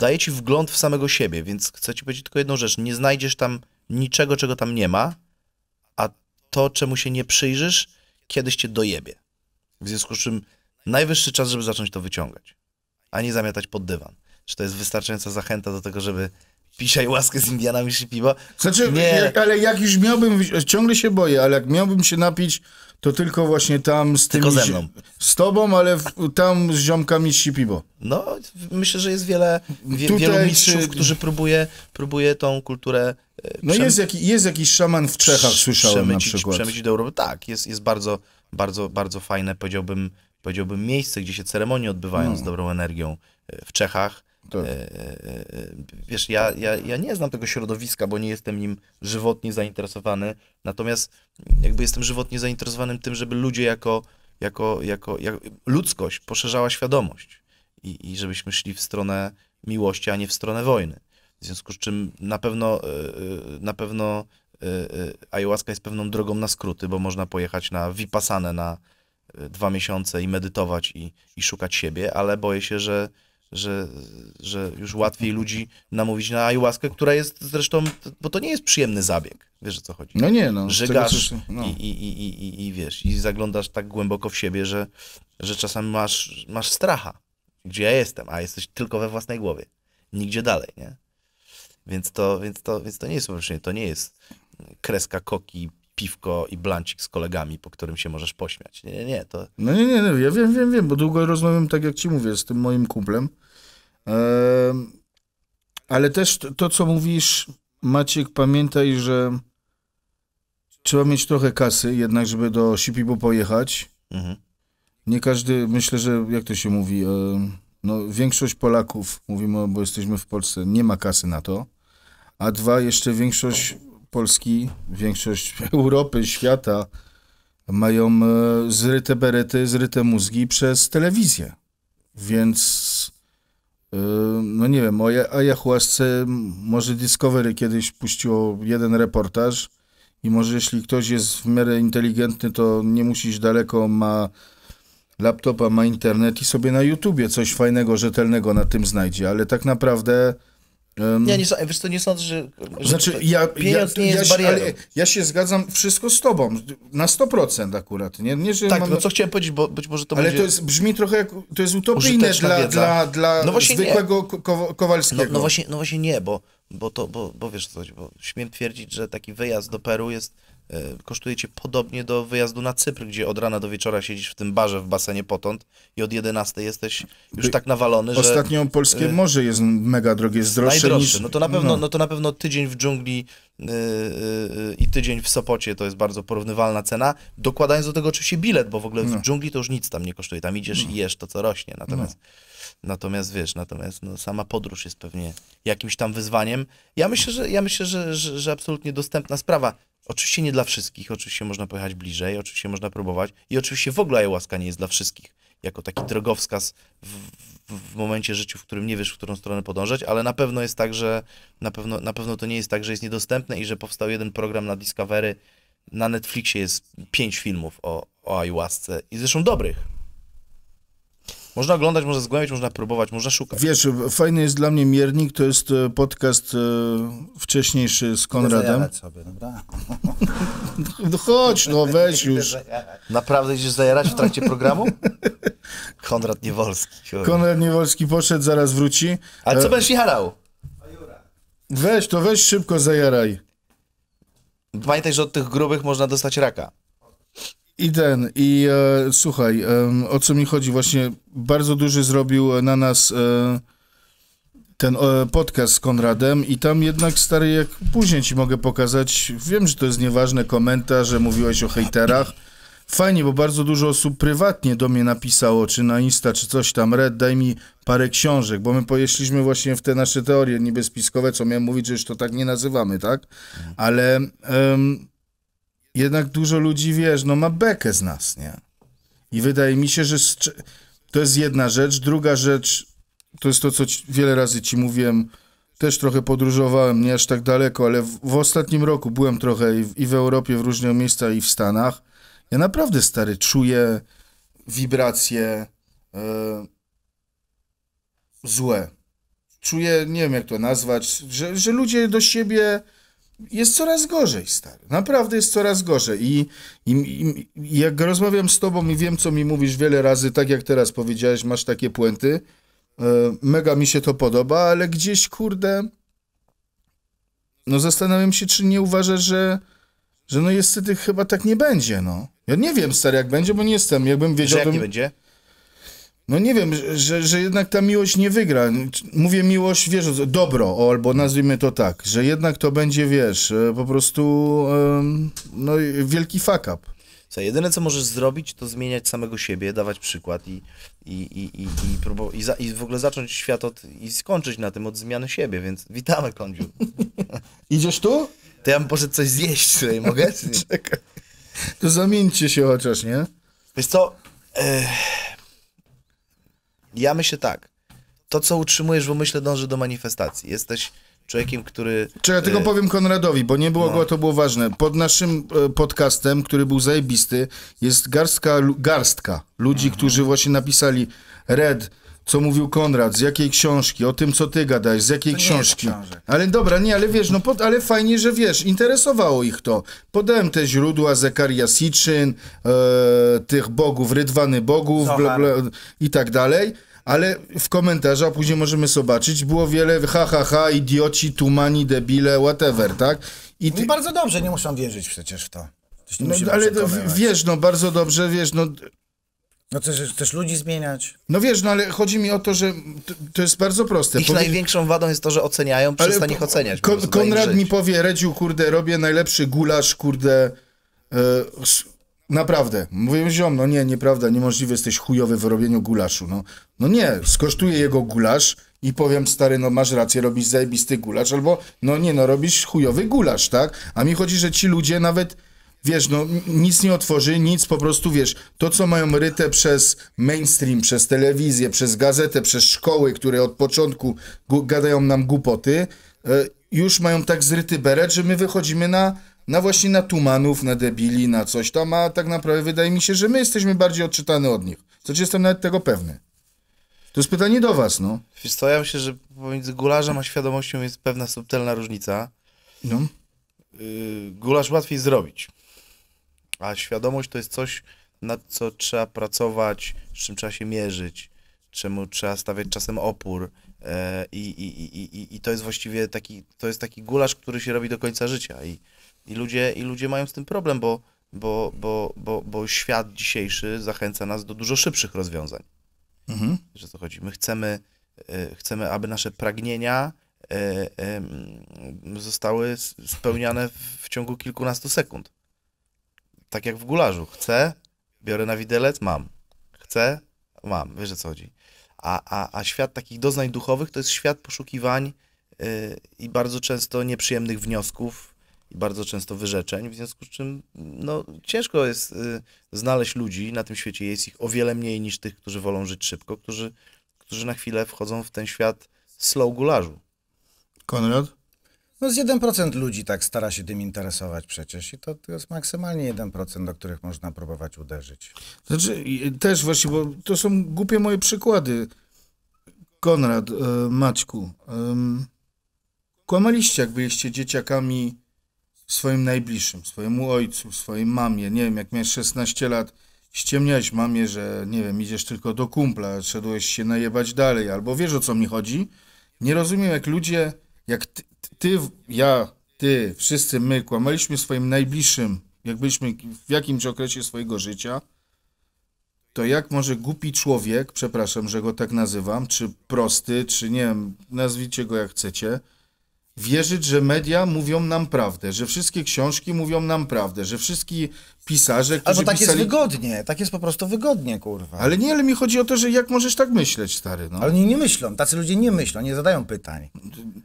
daje ci wgląd w samego siebie, więc chcę ci powiedzieć tylko jedną rzecz. Nie znajdziesz tam niczego, czego tam nie ma, a to, czemu się nie przyjrzysz, kiedyś cię dojebie. W związku z czym najwyższy czas, żeby zacząć to wyciągać, a nie zamiatać pod dywan. Czy to jest wystarczająca zachęta do tego, żeby pisiaj łaskę z Indianami się piwa? Znaczy, nie. ale jak już miałbym, ciągle się boję, ale jak miałbym się napić to tylko właśnie tam z tymi... Tylko ze mną. Z tobą, ale w, tam z ziomkami ci piwo. No, myślę, że jest wiele, wie, Tutaj, wielu mistrzów, czy... którzy próbuje, próbuje tą kulturę e, no jest, jaki, jest jakiś szaman w Czechach, słyszałem przemycić, na przykład. Przemycić do Europy. Tak, jest, jest bardzo, bardzo, bardzo fajne, powiedziałbym, powiedziałbym miejsce, gdzie się ceremonie odbywają no. z dobrą energią. E, w Czechach tak. E, e, e, wiesz, ja, ja, ja nie znam tego środowiska, bo nie jestem nim żywotnie zainteresowany, natomiast jakby jestem żywotnie zainteresowanym tym, żeby ludzie jako, jako, jako, jak ludzkość poszerzała świadomość i, i żebyśmy szli w stronę miłości, a nie w stronę wojny. W związku z czym na pewno, na pewno ayahuasca jest pewną drogą na skróty, bo można pojechać na Vipassanę na dwa miesiące i medytować i, i szukać siebie, ale boję się, że że, że już łatwiej ludzi namówić na ayahuaskę, która jest zresztą, bo to nie jest przyjemny zabieg, wiesz o co chodzi. No nie, no. Żygasz no. I, i, i, i, i, i wiesz, i zaglądasz tak głęboko w siebie, że, że czasami masz, masz stracha, gdzie ja jestem, a jesteś tylko we własnej głowie, nigdzie dalej, nie? Więc to, więc to, więc to nie jest to nie jest kreska koki piwko i blancik z kolegami, po którym się możesz pośmiać. Nie, nie, nie. To... No nie, nie, nie, ja wiem, wiem, wiem, bo długo rozmawiam, tak jak ci mówię, z tym moim kumplem. ale też to, to, co mówisz, Maciek, pamiętaj, że trzeba mieć trochę kasy jednak, żeby do Shipibo pojechać. Mhm. Nie każdy, myślę, że jak to się mówi, e, no, większość Polaków, mówimy, bo jesteśmy w Polsce, nie ma kasy na to, a dwa, jeszcze większość Polski, większość Europy, świata mają e, zryte berety, zryte mózgi przez telewizję. Więc e, no nie wiem, o ayahuasce może Discovery kiedyś puściło jeden reportaż i może jeśli ktoś jest w miarę inteligentny, to nie iść daleko, ma laptopa, ma internet i sobie na YouTubie coś fajnego, rzetelnego na tym znajdzie, ale tak naprawdę ja nie, wiesz, to nie sądzę, że, znaczy, ja, pieniądz ja, nie jest ja, barierą. Ale ja się zgadzam wszystko z tobą, na 100% akurat. Nie, nie, że tak, mam... no co chciałem powiedzieć, bo być może to Ale będzie... to jest, brzmi trochę jak, to jest utopijne dla, dla, dla no zwykłego Kowalskiego. No, no, właśnie, no właśnie nie, bo, bo, to, bo, bo wiesz co bo śmiem twierdzić, że taki wyjazd do Peru jest E, kosztuje cię podobnie do wyjazdu na Cypr, gdzie od rana do wieczora siedzisz w tym barze w basenie potąd i od 11 jesteś już tak nawalony, że... Ostatnio e, polskie morze jest mega drogie, jest droższe niż... No to, na pewno, no. no to na pewno tydzień w dżungli e, i tydzień w Sopocie to jest bardzo porównywalna cena, dokładając do tego oczywiście bilet, bo w ogóle w no. dżungli to już nic tam nie kosztuje, tam idziesz no. i jesz to, co rośnie, natomiast... No. Natomiast wiesz, natomiast no, sama podróż jest pewnie jakimś tam wyzwaniem. Ja myślę, że, ja myślę, że, że, że absolutnie dostępna sprawa. Oczywiście nie dla wszystkich, oczywiście można pojechać bliżej, oczywiście można próbować i oczywiście w ogóle ayahuasca nie jest dla wszystkich, jako taki drogowskaz w, w, w momencie życiu, w którym nie wiesz, w którą stronę podążać, ale na pewno jest tak, że na pewno, na pewno to nie jest tak, że jest niedostępne i że powstał jeden program na Discovery, na Netflixie jest pięć filmów o, o ayahuasce i zresztą dobrych. Można oglądać, można zgłębiać, można próbować, można szukać. Wiesz, fajny jest dla mnie Miernik, to jest e, podcast e, wcześniejszy z Konradem. Idę sobie, dobra? No chodź, no weź już. Naprawdę idziesz zajarać w trakcie programu? Konrad Niewolski. Konrad Niewolski poszedł, zaraz wróci. A co e... będziesz jarał? Weź to, weź szybko zajaraj. Pamiętaj, że od tych grubych można dostać raka. I ten, i e, słuchaj, e, o co mi chodzi, właśnie bardzo duży zrobił na nas e, ten e, podcast z Konradem i tam jednak, stary, jak później ci mogę pokazać, wiem, że to jest nieważne komentarz, że mówiłeś o hejterach, Fajnie, bo bardzo dużo osób prywatnie do mnie napisało, czy na Insta, czy coś tam, Red, daj mi parę książek, bo my pojeździliśmy właśnie w te nasze teorie niby co miałem mówić, że już to tak nie nazywamy, tak? Ale jednak dużo ludzi, wiesz, no ma bekę z nas, nie? I wydaje mi się, że to jest jedna rzecz. Druga rzecz, to jest to, co wiele razy ci mówiłem, też trochę podróżowałem, nie aż tak daleko, ale w, w ostatnim roku byłem trochę i w, i w Europie, w różnych miejscach, i w Stanach. Ja naprawdę, stary, czuję wibracje yy, złe. Czuję, nie wiem jak to nazwać, że, że ludzie do siebie jest coraz gorzej, stary. Naprawdę jest coraz gorzej. I, i, I, jak rozmawiam z tobą i wiem, co mi mówisz wiele razy, tak jak teraz powiedziałeś, masz takie puenty, e, mega mi się to podoba, ale gdzieś, kurde, no zastanawiam się, czy nie uważasz, że, że no niestety chyba tak nie będzie, no. Ja nie wiem, stary, jak będzie, bo nie jestem. Jakbym wiedział... Że jak bym... nie będzie? No nie wiem, że, że jednak ta miłość nie wygra. Mówię miłość, wiesz, dobro, albo nazwijmy to tak, że jednak to będzie, wiesz, e, po prostu no, wielki fuck up. Co, jedyne, co możesz zrobić, to zmieniać samego siebie, dawać przykład i, i, i, i, i, i, za, i w ogóle zacząć świat od, i skończyć na tym od zmiany siebie, więc witamy, Kondziu. Idziesz tu? To ja bym poszedł coś zjeść tutaj, mogę? Czekaj. To zamieńcie się chociaż, nie? Wiesz co... Ech ja myślę tak. To, co utrzymujesz w umyśle, dąży do manifestacji. Jesteś człowiekiem, który... Czy ja tylko e, powiem Konradowi, bo nie było no. go, to było ważne. Pod naszym e, podcastem, który był zajebisty, jest garstka, garstka ludzi, mhm. którzy właśnie napisali Red, co mówił Konrad, z jakiej książki, o tym, co ty gadasz, z jakiej to książki. Ale dobra, nie, ale wiesz, no pod, ale fajnie, że wiesz, interesowało ich to. Podałem te źródła Zekaria Siczyn, e, tych bogów, Rydwany Bogów bla, bla, i tak dalej. Ale w komentarzach później możemy zobaczyć, było wiele ha, ha, ha, idioci, tumani, debile, whatever, tak? I ty... bardzo dobrze, nie muszą wierzyć przecież w to. No, ale wiesz, no bardzo dobrze, wiesz, no no też, też ludzi zmieniać. No wiesz, no ale chodzi mi o to, że to, to jest bardzo proste. Ich Powie... największą wadą jest to, że oceniają, przestań ich oceniać. Ko Konrad mi powie, Redziu, kurde, robię najlepszy gulasz, kurde, yy, naprawdę. Mówię, ziom, no nie, nieprawda, niemożliwe, jesteś chujowy w robieniu gulaszu. No, no nie, skosztuję jego gulasz i powiem, stary, no masz rację, robisz zajebisty gulasz, albo no nie, no robisz chujowy gulasz, tak? A mi chodzi, że ci ludzie nawet wiesz, no nic nie otworzy, nic po prostu, wiesz, to co mają ryte przez mainstream, przez telewizję, przez gazetę, przez szkoły, które od początku gadają nam głupoty, e, już mają tak zryty beret, że my wychodzimy na, na właśnie na tumanów, na debili, na coś tam, a tak naprawdę wydaje mi się, że my jesteśmy bardziej odczytani od nich. ci znaczy, jestem nawet tego pewny. To jest pytanie do was, no. stoję się, że pomiędzy gularzem a świadomością jest pewna subtelna różnica. No. Y, gulasz łatwiej zrobić a świadomość to jest coś, nad co trzeba pracować, z czym trzeba się mierzyć, czemu trzeba stawiać czasem opór. E, I, i, i, i, I to jest właściwie taki, to jest taki gulasz, który się robi do końca życia. I, i, ludzie, i ludzie mają z tym problem, bo, bo, bo, bo, bo świat dzisiejszy zachęca nas do dużo szybszych rozwiązań. Mhm. Że to chodzi? My chcemy, e, chcemy, aby nasze pragnienia e, zostały spełniane w ciągu kilkunastu sekund tak jak w gularzu. Chcę, biorę na widelec, mam. Chcę, mam. Wiesz, o co chodzi. A, a, a świat takich doznań duchowych to jest świat poszukiwań yy, i bardzo często nieprzyjemnych wniosków i bardzo często wyrzeczeń, w związku z czym no, ciężko jest yy, znaleźć ludzi na tym świecie. Jest ich o wiele mniej niż tych, którzy wolą żyć szybko, którzy, którzy na chwilę wchodzą w ten świat slow gularzu. Konrad? No z 1% ludzi tak stara się tym interesować przecież i to, to jest maksymalnie 1%, do których można próbować uderzyć. Znaczy też właśnie, bo to są głupie moje przykłady. Konrad, e, Maćku, kłamaliście jak byliście dzieciakami swoim najbliższym, swojemu ojcu, swojej mamie. Nie wiem, jak miałeś 16 lat, ściemniałeś mamie, że nie wiem, idziesz tylko do kumpla, szedłeś się najebać dalej, albo wiesz o co mi chodzi. Nie rozumiem, jak ludzie jak ty, ty, ja, ty, wszyscy my kłamaliśmy swoim najbliższym, jak byliśmy w jakimś okresie swojego życia, to jak może głupi człowiek, przepraszam, że go tak nazywam, czy prosty, czy nie wiem, nazwijcie go jak chcecie, wierzyć, że media mówią nam prawdę, że wszystkie książki mówią nam prawdę, że wszyscy pisarze, którzy Albo tak pisali... jest wygodnie, tak jest po prostu wygodnie, kurwa. Ale nie, ale mi chodzi o to, że jak możesz tak myśleć, stary, no. Ale oni nie myślą, tacy ludzie nie myślą, nie zadają pytań.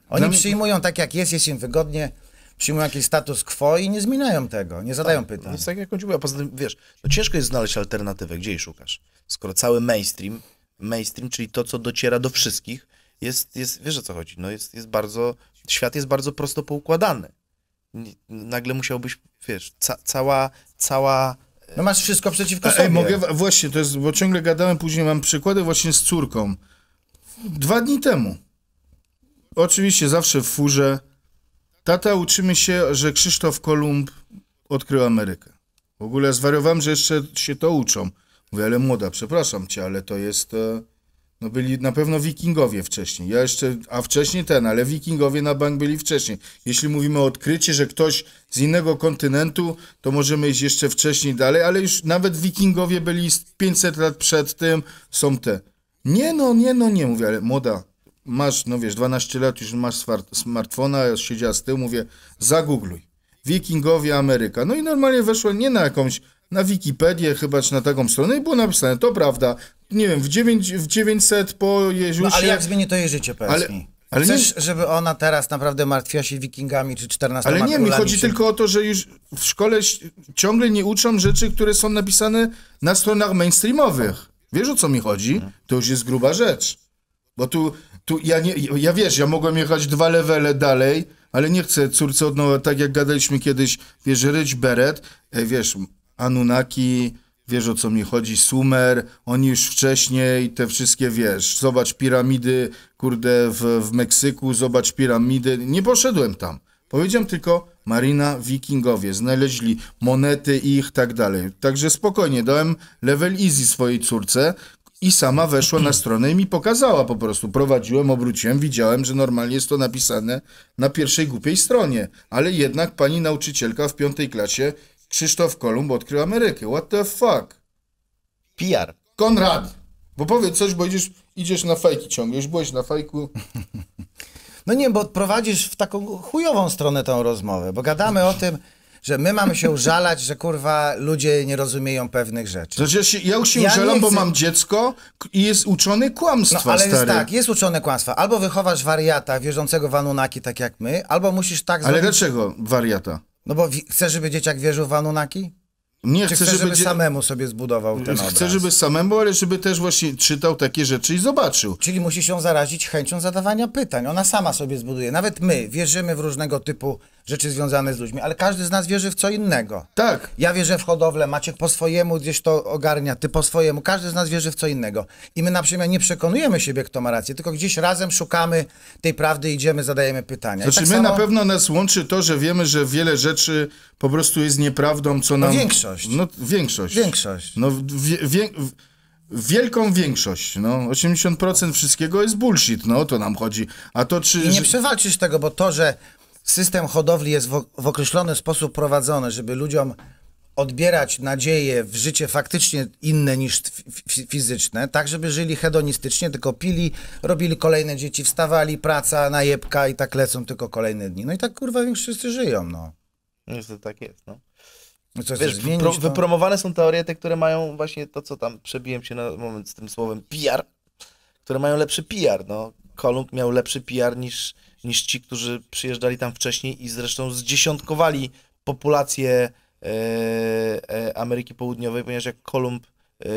Oni Dla... przyjmują tak, jak jest, jest im wygodnie, przyjmują jakiś status quo i nie zmieniają tego, nie zadają pytań. No jest tak, jak chodziło, a poza tym, wiesz, to no ciężko jest znaleźć alternatywę, gdzie jej szukasz? Skoro cały mainstream, mainstream, czyli to, co dociera do wszystkich, jest, jest wiesz o co chodzi, no jest, jest bardzo świat jest bardzo prosto poukładany. Nagle musiałbyś, wiesz, ca cała, cała... No masz wszystko przeciwko e, sobie. Ej, mogę, właśnie, to jest, bo ciągle gadałem, później mam przykłady właśnie z córką. Dwa dni temu. Oczywiście zawsze w furze. Tata uczymy się, że Krzysztof Kolumb odkrył Amerykę. W ogóle zwariowałem, że jeszcze się to uczą. Mówię, ale młoda, przepraszam cię, ale to jest... E no byli na pewno wikingowie wcześniej. Ja jeszcze, a wcześniej ten, ale wikingowie na bank byli wcześniej. Jeśli mówimy o odkryciu, że ktoś z innego kontynentu, to możemy iść jeszcze wcześniej dalej, ale już nawet wikingowie byli 500 lat przed tym, są te. Nie no, nie no, nie mówię, ale młoda, masz, no wiesz, 12 lat, już masz smartfona, ja siedziała z tyłu, mówię, zagoogluj. Wikingowie Ameryka. No i normalnie weszła nie na jakąś na Wikipedię chyba, czy na taką stronę i było napisane, to prawda, nie wiem, w, 9, w 900 po Jeziusie... No, ale jak zmieni to jej życie, powiedz ale... mi. Ale Chcesz, nie... żeby ona teraz naprawdę martwiła się wikingami czy 14 Ale nie, mi chodzi czy... tylko o to, że już w szkole ciągle nie uczą rzeczy, które są napisane na stronach mainstreamowych. Wiesz o co mi chodzi? To już jest gruba rzecz. Bo tu, tu ja, nie, ja wiesz, ja mogłem jechać dwa levele dalej, ale nie chcę córce, nowa, tak jak gadaliśmy kiedyś, wiesz, ryć beret, e, wiesz, Anunnaki, wiesz o co mi chodzi, Sumer, oni już wcześniej te wszystkie, wiesz, zobacz piramidy, kurde, w, w Meksyku, zobacz piramidy, nie poszedłem tam. Powiedziałem tylko, Marina Wikingowie, znaleźli monety i ich tak dalej. Także spokojnie, dałem level easy swojej córce i sama weszła na stronę i mi pokazała po prostu. Prowadziłem, obróciłem, widziałem, że normalnie jest to napisane na pierwszej głupiej stronie. Ale jednak pani nauczycielka w piątej klasie Krzysztof Kolumb odkrył Amerykę. What the fuck? PR. Konrad, bo powiedz coś, bo idziesz, idziesz na fajki ciągle. Już byłeś na fajku. No nie, bo prowadzisz w taką chujową stronę tą rozmowę, bo gadamy o tym, że my mamy się użalać, że kurwa ludzie nie rozumieją pewnych rzeczy. Znaczy ja, się, ja już się ja użalam, chcę... bo mam dziecko i jest uczony kłamstwa, no, ale stary. jest tak, jest uczone kłamstwa. Albo wychowasz wariata wierzącego w Anunnaki, tak jak my, albo musisz tak ale zrobić... Ale dlaczego wariata? No bo chcesz, żeby dzieciak wierzył w Anunnaki? Nie, chcę, chcesz, żeby, żeby samemu sobie zbudował ten obraz? Chcę, żeby samemu, ale żeby też właśnie czytał takie rzeczy i zobaczył. Czyli musi się zarazić chęcią zadawania pytań. Ona sama sobie zbuduje. Nawet my wierzymy w różnego typu rzeczy związane z ludźmi, ale każdy z nas wierzy w co innego. Tak. Ja wierzę w hodowlę, Maciek po swojemu gdzieś to ogarnia, ty po swojemu, każdy z nas wierzy w co innego. I my na przemian nie przekonujemy siebie, kto ma rację, tylko gdzieś razem szukamy tej prawdy, idziemy, zadajemy pytania. Znaczy tak my samo... na pewno nas łączy to, że wiemy, że wiele rzeczy po prostu jest nieprawdą, co no nam... No większość. No większość. Większość. No wie, wie wielką większość, no 80% wszystkiego jest bullshit, no o to nam chodzi. A to czy... I nie przewalczysz tego, bo to, że system hodowli jest w, określony sposób prowadzony, żeby ludziom odbierać nadzieję w życie faktycznie inne niż fizyczne, tak żeby żyli hedonistycznie, tylko pili, robili kolejne dzieci, wstawali, praca, najebka i tak lecą tylko kolejne dni. No i tak kurwa wszyscy żyją, no. Niestety tak jest, no. no coś Wiesz, zmienić, pro, no? wypromowane są teorie, te, które mają właśnie to, co tam przebiłem się na moment z tym słowem PR, które mają lepszy PR, no. Kolumb miał lepszy PR niż niż ci, którzy przyjeżdżali tam wcześniej i zresztą zdziesiątkowali populację e, e, Ameryki Południowej, ponieważ jak Kolumb e,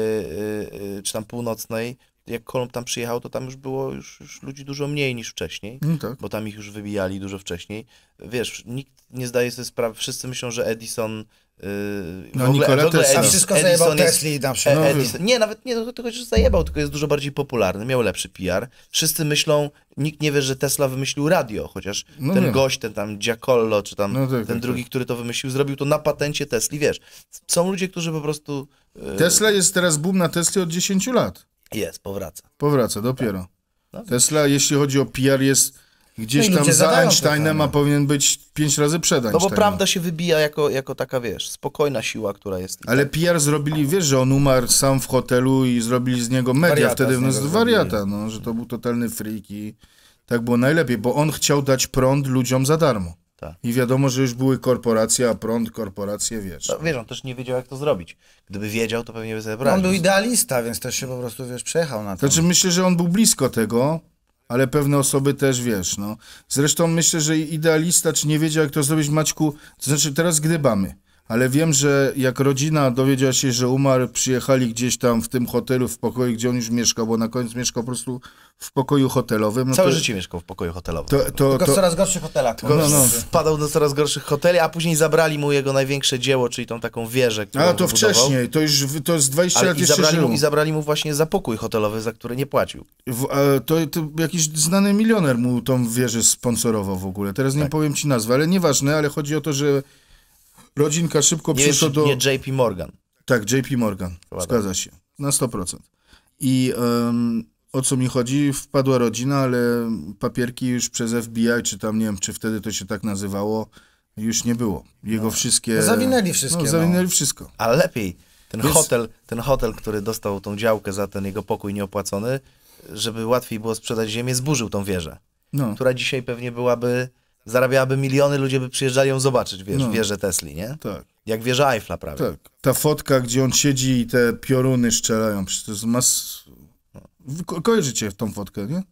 czy tam północnej, jak Kolumb tam przyjechał, to tam już było już, już ludzi dużo mniej niż wcześniej, no tak. bo tam ich już wybijali dużo wcześniej. Wiesz, nikt nie zdaje sobie sprawy, wszyscy myślą, że Edison Yy, no, ogóle, Nikola to jest... wszystko zajebał jest, Tesli na przykład. E, Edison, nie, nawet nie, no tylko, że zajebał, tylko jest dużo bardziej popularny, miał lepszy PR. Wszyscy myślą, nikt nie wie, że Tesla wymyślił radio, chociaż no ten nie. gość, ten tam Giacollo, czy tam no tak, ten tak, drugi, tak. który to wymyślił, zrobił to na patencie Tesli, wiesz. Są ludzie, którzy po prostu... Yy... Tesla jest teraz boom na Tesli od 10 lat. Jest, powraca. Powraca, dopiero. Tak. No, Tesla, jeśli chodzi o PR, jest Gdzieś no tam za Einsteinem, a powinien być pięć razy przed Einsteinem. No bo prawda się wybija jako, jako taka, wiesz, spokojna siła, która jest. Ale tak- PR zrobili, wiesz, że on umarł sam w hotelu i zrobili z niego media. Wariata Wtedy z, z wariata, no, że to był totalny freak i tak było najlepiej, bo on chciał dać prąd ludziom za darmo. Ta. I wiadomo, że już były korporacje, a prąd, korporacje, wiesz. No, no, wiesz, on też nie wiedział, jak to zrobić. Gdyby wiedział, to pewnie by sobie brał. on był no. idealista, więc też się po prostu, wiesz, przejechał na to. Znaczy, znaczy myślę, że on był blisko tego, ale pewne osoby też, wiesz, no. Zresztą myślę, że idealista, czy nie wiedział, jak to zrobić, Maćku, to znaczy teraz gdybamy ale wiem, że jak rodzina dowiedziała się, że umarł, przyjechali gdzieś tam w tym hotelu, w pokoju, gdzie on już mieszkał, bo na koniec mieszkał po prostu w pokoju hotelowym. No Całe to, życie mieszkał w pokoju hotelowym. To, to, tylko to, w coraz gorszych hotelach. Tylko no, no. Wpadał no. do coraz gorszych hoteli, a później zabrali mu jego największe dzieło, czyli tą taką wieżę, którą A, to wybudował. wcześniej, to już to jest 20 Ale lat i jeszcze zabrali mu, I zabrali mu właśnie za pokój hotelowy, za który nie płacił. W, to, to, jakiś znany milioner mu tą wieżę sponsorował w ogóle. Teraz nie tak. powiem ci nazwy, ale nieważne, ale chodzi o to, że Rodzinka szybko nie przyszła do... Nie JP Morgan. Tak, JP Morgan, Chyba zgadza tak. się, na 100%. I um, o co mi chodzi? Wpadła rodzina, ale papierki już przez FBI, czy tam, nie wiem, czy wtedy to się tak nazywało, już nie było. Jego no. wszystkie... No zawinęli wszystkie. No, no. zawinęli no. wszystko. Ale lepiej. Ten, Więc... hotel, ten hotel, który dostał tą działkę za ten jego pokój nieopłacony, żeby łatwiej było sprzedać ziemię, zburzył tą wieżę, no. która dzisiaj pewnie byłaby zarabiałaby miliony, ludzie by przyjeżdżali ją zobaczyć, wiesz, no. wieżę Tesli, nie? Tak. Jak wieża Eiffla prawie. Tak. Ta fotka, gdzie on siedzi i te pioruny szczelają, przecież to jest mas... Ko kojarzycie tą fotkę, nie?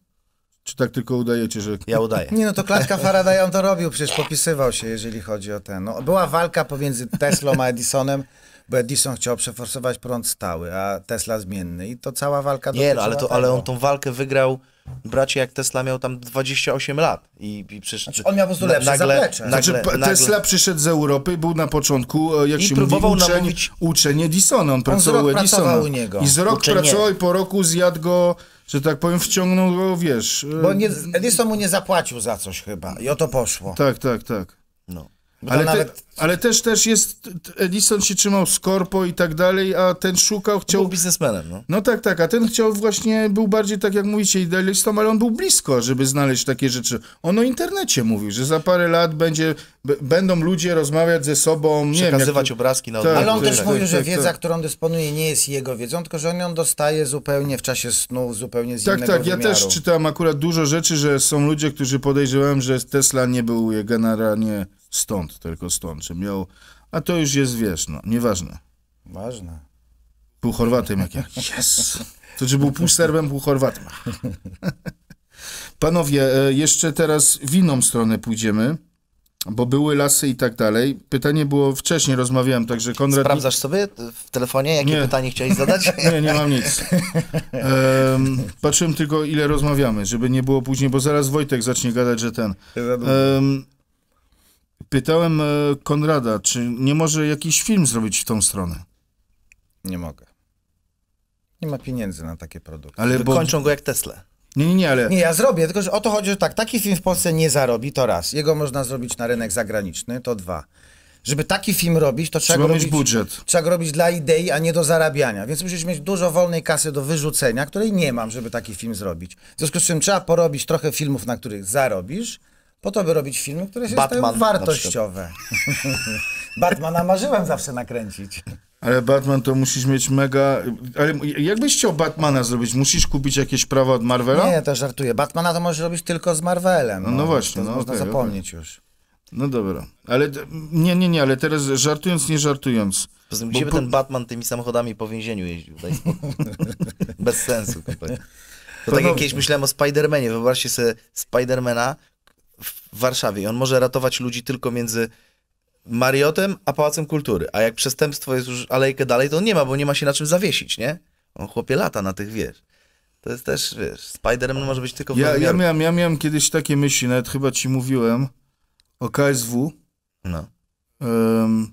Czy tak tylko udajecie, że... Ja udaję. Nie, no to klatka Faradaya on to robił, przecież popisywał się, jeżeli chodzi o ten. No, była walka pomiędzy Teslą a Edisonem, bo Edison chciał przeforsować prąd stały, a Tesla zmienny i to cała walka Nie, no, ale, to, ale on tą walkę wygrał bracie jak Tesla miał tam 28 lat i, i Znaczy on miał po prostu lepsze nagle, Nagle, znaczy, nagle... Tesla przyszedł z Europy, był na początku, e, jak I się mówi, uczeń, namówić... Edisona, on pracował on Edisona. u niego. I z rok pracował i po roku zjadł go, że tak powiem, wciągnął go, wiesz... E, Bo nie, Edison mu nie zapłacił za coś chyba i o to poszło. Tak, tak, tak. No. Ale, te, nawet... ale, też też jest, Edison się trzymał z korpo i tak dalej, a ten szukał, chciał... Był biznesmenem, no. No tak, tak, a ten chciał właśnie, był bardziej, tak jak mówicie, idealistą, ale on był blisko, żeby znaleźć takie rzeczy. On o internecie mówił, że za parę lat będzie, będą ludzie rozmawiać ze sobą, nie Przekazywać wiem, obrazki na tak, Ale on tak, też tak, mówił, tak, że wiedza, tak. którą dysponuje, nie jest jego wiedzą, tylko że on ją dostaje zupełnie w czasie snu, zupełnie z tak, innego Tak, tak, ja też czytałem akurat dużo rzeczy, że są ludzie, którzy podejrzewałem, że Tesla nie był generalnie Stąd, tylko stąd. Czy miał... A to już jest, wiesz, no, nieważne. Ważne. Pół Chorwatem jak ja. Yes! To czy był pół Serbem, pół Chorwatem. Panowie, e, jeszcze teraz w inną stronę pójdziemy, bo były lasy i tak dalej. Pytanie było, wcześniej rozmawiałem, także Konrad... Sprawdzasz sobie w telefonie, jakie nie. pytanie chciałeś zadać? nie, nie mam nic. Um, patrzyłem tylko, ile rozmawiamy, żeby nie było później, bo zaraz Wojtek zacznie gadać, że ten... Um, Pytałem e, Konrada, czy nie może jakiś film zrobić w tą stronę. Nie mogę. Nie ma pieniędzy na takie produkty. Ale Wykończą go jak Tesla. Nie, nie, nie, ale... Nie, ja zrobię, tylko że o to chodzi, że tak, taki film w Polsce nie zarobi, to raz. Jego można zrobić na rynek zagraniczny, to dwa. Żeby taki film robić, to trzeba, trzeba robić, mieć budżet. Trzeba robić dla idei, a nie do zarabiania. Więc musisz mieć dużo wolnej kasy do wyrzucenia, której nie mam, żeby taki film zrobić. W związku z czym trzeba porobić trochę filmów, na których zarobisz, po to, by robić filmy, które się Batman, stają wartościowe. Batmana marzyłem zawsze nakręcić. Ale Batman to musisz mieć mega. Ale jakbyś chciał Batmana zrobić? Musisz kupić jakieś prawa od Marvela? Nie, to żartuję. Batmana to możesz robić tylko z Marvelem. No, no właśnie, to no, można okay, zapomnieć okay. już. No dobra. Ale nie, nie, nie, ale teraz żartując, nie żartując. Poza tym, gdzie po... ten Batman tymi samochodami po więzieniu jeździł? Daj Bez sensu kompletnie. To tak jak kiedyś myślałem o Spidermanie. Wyobraźcie sobie Spidermana, w Warszawie i on może ratować ludzi tylko między Mariotem a Pałacem Kultury. A jak przestępstwo jest już alejkę dalej, to on nie ma, bo nie ma się na czym zawiesić, nie? On chłopie lata na tych, wież. To jest też, wiesz, Spider-Man może być tylko w ja, ja, miałem, ja miałem kiedyś takie myśli, nawet chyba ci mówiłem o KSW. No. Um,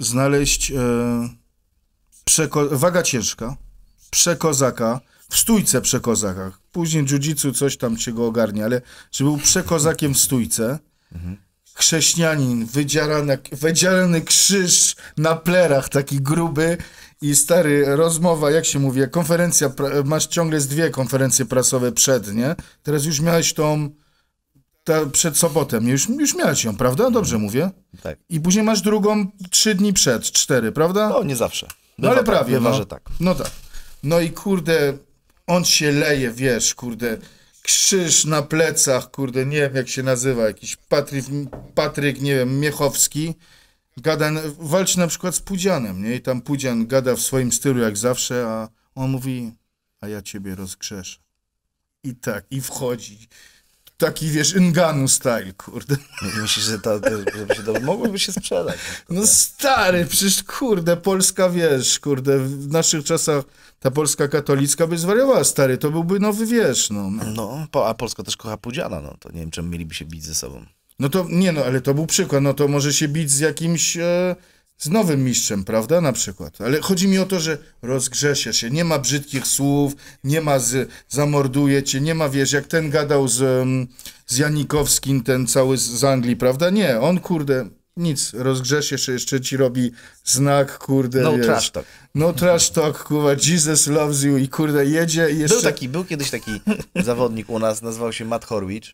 znaleźć um, waga ciężka, przekozaka, w stójce przekozakach. Później jiu coś tam się go ogarnie, ale że był przekozakiem w stójce, mhm. chrześcijanin, krzyż na plerach, taki gruby i stary, rozmowa, jak się mówi, konferencja, masz ciągle z dwie konferencje prasowe przed, nie? Teraz już miałeś tą... Ta, przed sobotem, już, już miałeś ją, prawda? Dobrze mówię? Tak. I później masz drugą trzy dni przed, cztery, prawda? No, nie zawsze. Bywa, no ale prawie, bywa, no. że tak. No tak. No i kurde, on się leje, wiesz, kurde, krzyż na plecach, kurde, nie wiem jak się nazywa, jakiś Patryk, Patryk nie wiem, Miechowski, gada, walczy na przykład z Pudzianem, nie? I tam Pudzian gada w swoim stylu jak zawsze, a on mówi, a ja ciebie rozgrzeszę. I tak, i wchodzi taki, wiesz, Nganu style, kurde. Myślisz, że to, to mogłoby się sprzedać? No stary, przecież kurde, Polska, wiesz, kurde, w naszych czasach ta Polska katolicka by zwariowała, stary, to byłby nowy wiesz, no. No, no a Polska też kocha Pudziana, no, to nie wiem, czemu mieliby się bić ze sobą. No to, nie no, ale to był przykład, no to może się bić z jakimś... E z nowym mistrzem, prawda? Na przykład. Ale chodzi mi o to, że rozgrzesia się, nie ma brzydkich słów, nie ma z, zamorduje cię, nie ma, wiesz, jak ten gadał z, z Janikowskim, ten cały z, Anglii, prawda? Nie, on kurde, nic, rozgrzesie się, jeszcze ci robi znak, kurde, No wiesz. trash talk. No trash talk, kurwa, Jesus loves you i kurde, jedzie i jeszcze... Był taki, był kiedyś taki zawodnik u nas, nazywał się Matt Horwich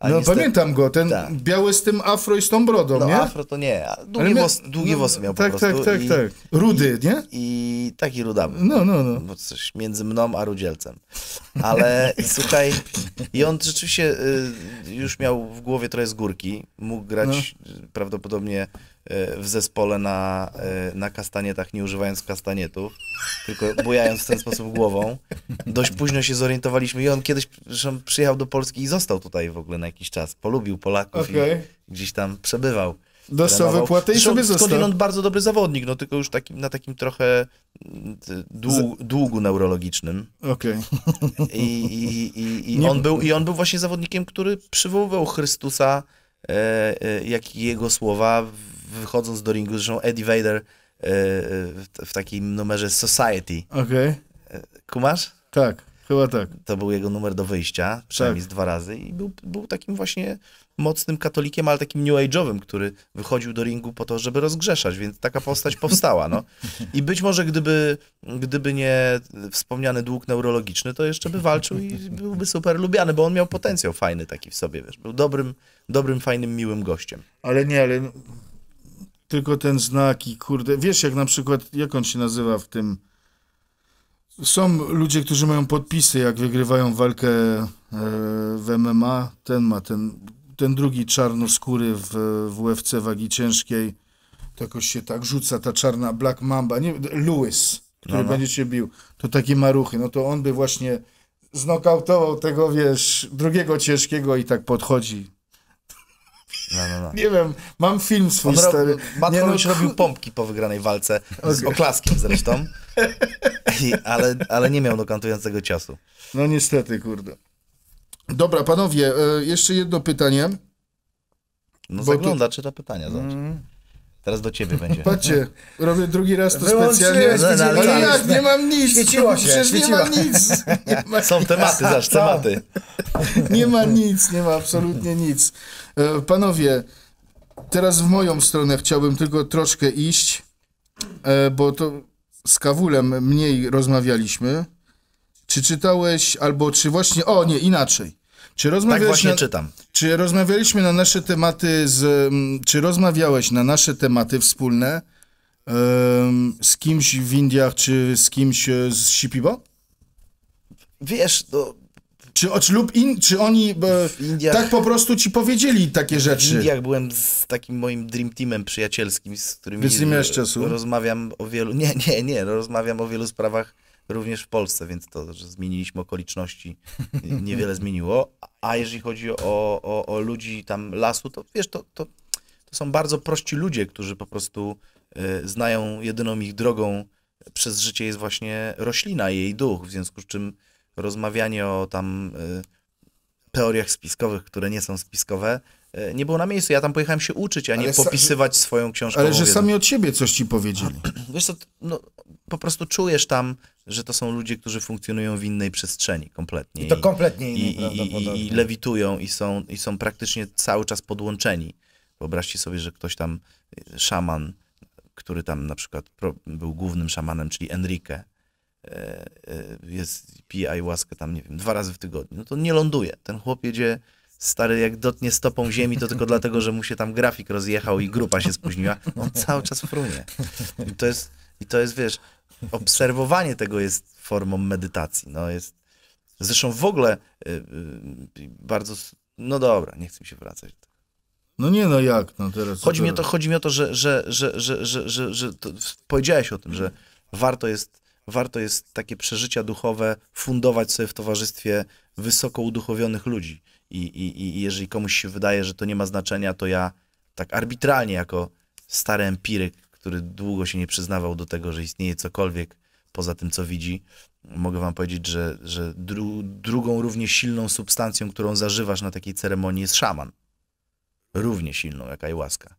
a no niestety... pamiętam go, ten tak. biały z tym afro i z tą brodą, no, nie? afro to nie, długie, mia... długie no, włosy miał tak, po tak, prostu. Tak, tak, i, tak. Rudy, i, nie? I taki rudam. No, no, no. Bo coś między mną a rudzielcem. Ale słuchaj, i on rzeczywiście y, już miał w głowie trochę z górki. Mógł grać no. prawdopodobnie w zespole na, e, na kastanietach, nie używając kastanietów, tylko bujając w ten sposób głową. Dość późno się zorientowaliśmy i on kiedyś przyjechał do Polski i został tutaj w ogóle na jakiś czas. Polubił Polaków okay. i gdzieś tam przebywał. Dostał wypłatę i sobie został. Skądinąd bardzo dobry zawodnik, no tylko już takim, na takim trochę mm, długu neurologicznym. Okej. Okay. I, i, i, i, on był, I on był właśnie zawodnikiem, który przywoływał Chrystusa e, e, jak i jego słowa w wychodząc do ringu, zresztą Eddie Vader e, e, w takim numerze Society. Okej. Okay. E, kumasz? Tak, chyba tak. To był jego numer do wyjścia, przynajmniej tak. dwa razy i był, był takim właśnie mocnym katolikiem, ale takim new age'owym, który wychodził do ringu po to, żeby rozgrzeszać, więc taka postać powstała. No. I być może gdyby, gdyby nie wspomniany dług neurologiczny, to jeszcze by walczył i byłby super lubiany, bo on miał potencjał fajny taki w sobie, wiesz, był dobrym, dobrym, fajnym, miłym gościem. Ale nie, ale tylko ten znak i kurde, wiesz jak na przykład, jak on się nazywa w tym... Są ludzie, którzy mają podpisy, jak wygrywają walkę e, w MMA, ten ma ten, ten drugi czarnoskóry w, w UFC wagi ciężkiej, to jakoś się tak rzuca ta czarna Black Mamba, nie, Lewis, który Aha. No, no. będzie cię bił, to takie maruchy, no to on by właśnie znokautował tego, wiesz, drugiego ciężkiego i tak podchodzi, no, no, no. Nie wiem, mam film swój On stary. Matko no... robił pompki po wygranej walce, okay. z oklaskiem zresztą, I, ale, ale nie miał nokantującego ciosu. No niestety, kurde. Dobra, panowie, e, jeszcze jedno pytanie. No zagląda, tu... czyta pytania, zobacz. Mm. Teraz do ciebie będzie. Patrzcie, robię drugi raz to specjalnie. No, no, no, no jak, nie mam nic. Świeciło się. Przecież świeciło. nie mam nic. Nie ma... Są tematy, zaś tematy. Nie ma nic, nie ma absolutnie nic. E, panowie, teraz w moją stronę chciałbym tylko troszkę iść, e, bo to z Kawulem mniej rozmawialiśmy. Czy czytałeś, albo czy właśnie, o nie, inaczej. Czy rozmawialiśmy, tak właśnie na, czytam. Czy rozmawialiśmy na nasze tematy z, mm, Czy rozmawiałeś na nasze tematy wspólne um, z kimś w Indiach, czy z kimś e, z Shipibo? Wiesz, to... No, czy, czy, lub in, czy oni Indiach, tak po prostu ci powiedzieli takie rzeczy? W Indiach byłem z takim moim dream teamem przyjacielskim, z którymi Więc nie miałeś czasu? rozmawiam o wielu... Nie, nie, nie. No, rozmawiam o wielu sprawach również w Polsce, więc to, że zmieniliśmy okoliczności, niewiele zmieniło. A jeżeli chodzi o, o, o ludzi tam lasu, to wiesz, to, to, to są bardzo prości ludzie, którzy po prostu y, znają jedyną ich drogą przez życie jest właśnie roślina i jej duch, w związku z czym rozmawianie o tam y, teoriach spiskowych, które nie są spiskowe, E, nie było na miejscu. Ja tam pojechałem się uczyć, a nie ale popisywać sa... swoją książkę. Ale że wiedzę. sami od siebie coś ci powiedzieli. Wiesz co, no, po prostu czujesz tam, że to są ludzie, którzy funkcjonują w innej przestrzeni kompletnie. I to kompletnie inni, i, i, i, lewitują i są, i są praktycznie cały czas podłączeni. Wyobraźcie sobie, że ktoś tam, e, szaman, który tam na przykład był głównym szamanem, czyli Enrique, e, jest, pije ayahuaskę tam, nie wiem, dwa razy w tygodniu, no to nie ląduje. Ten chłop jedzie Stary, jak dotnie stopą ziemi, to tylko dlatego, że mu się tam grafik rozjechał i grupa się spóźniła. On cały czas frunie. I to jest, i to jest wiesz, obserwowanie tego jest formą medytacji. No jest... Zresztą w ogóle y, y, bardzo... No dobra, nie chcę mi się wracać. No nie, no jak? No teraz, chodzi, Mi o to, chodzi mi o to, że, że, że, że, że, że, że powiedziałeś o tym, że warto jest, warto jest takie przeżycia duchowe fundować sobie w towarzystwie wysoko uduchowionych ludzi. I, i, I jeżeli komuś się wydaje, że to nie ma znaczenia, to ja tak arbitralnie, jako stary empiryk, który długo się nie przyznawał do tego, że istnieje cokolwiek poza tym, co widzi, mogę wam powiedzieć, że, że dru, drugą równie silną substancją, którą zażywasz na takiej ceremonii jest szaman. Równie silną i łaska.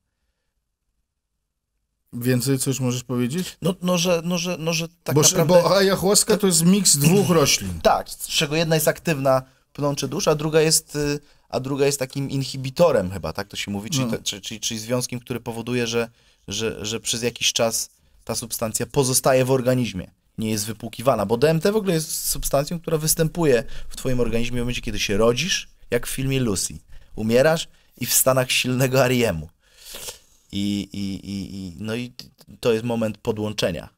Więcej coś możesz powiedzieć? No, no, że, no, że, no że tak bo, naprawdę... Bo ayahuasca to jest miks dwóch roślin. Tak, z czego jedna jest aktywna plączy dusz, a druga jest, y, a druga jest takim inhibitorem chyba, tak to się mówi, czyli, no. czy czyli, czyli związkiem, który powoduje, że, że, że przez jakiś czas ta substancja pozostaje w organizmie, nie jest wypłukiwana, bo DMT w ogóle jest substancją, która występuje w twoim organizmie w momencie, kiedy się rodzisz, jak w filmie Lucy. Umierasz i w stanach silnego ariemu. I, i, i, i, no i to jest moment podłączenia,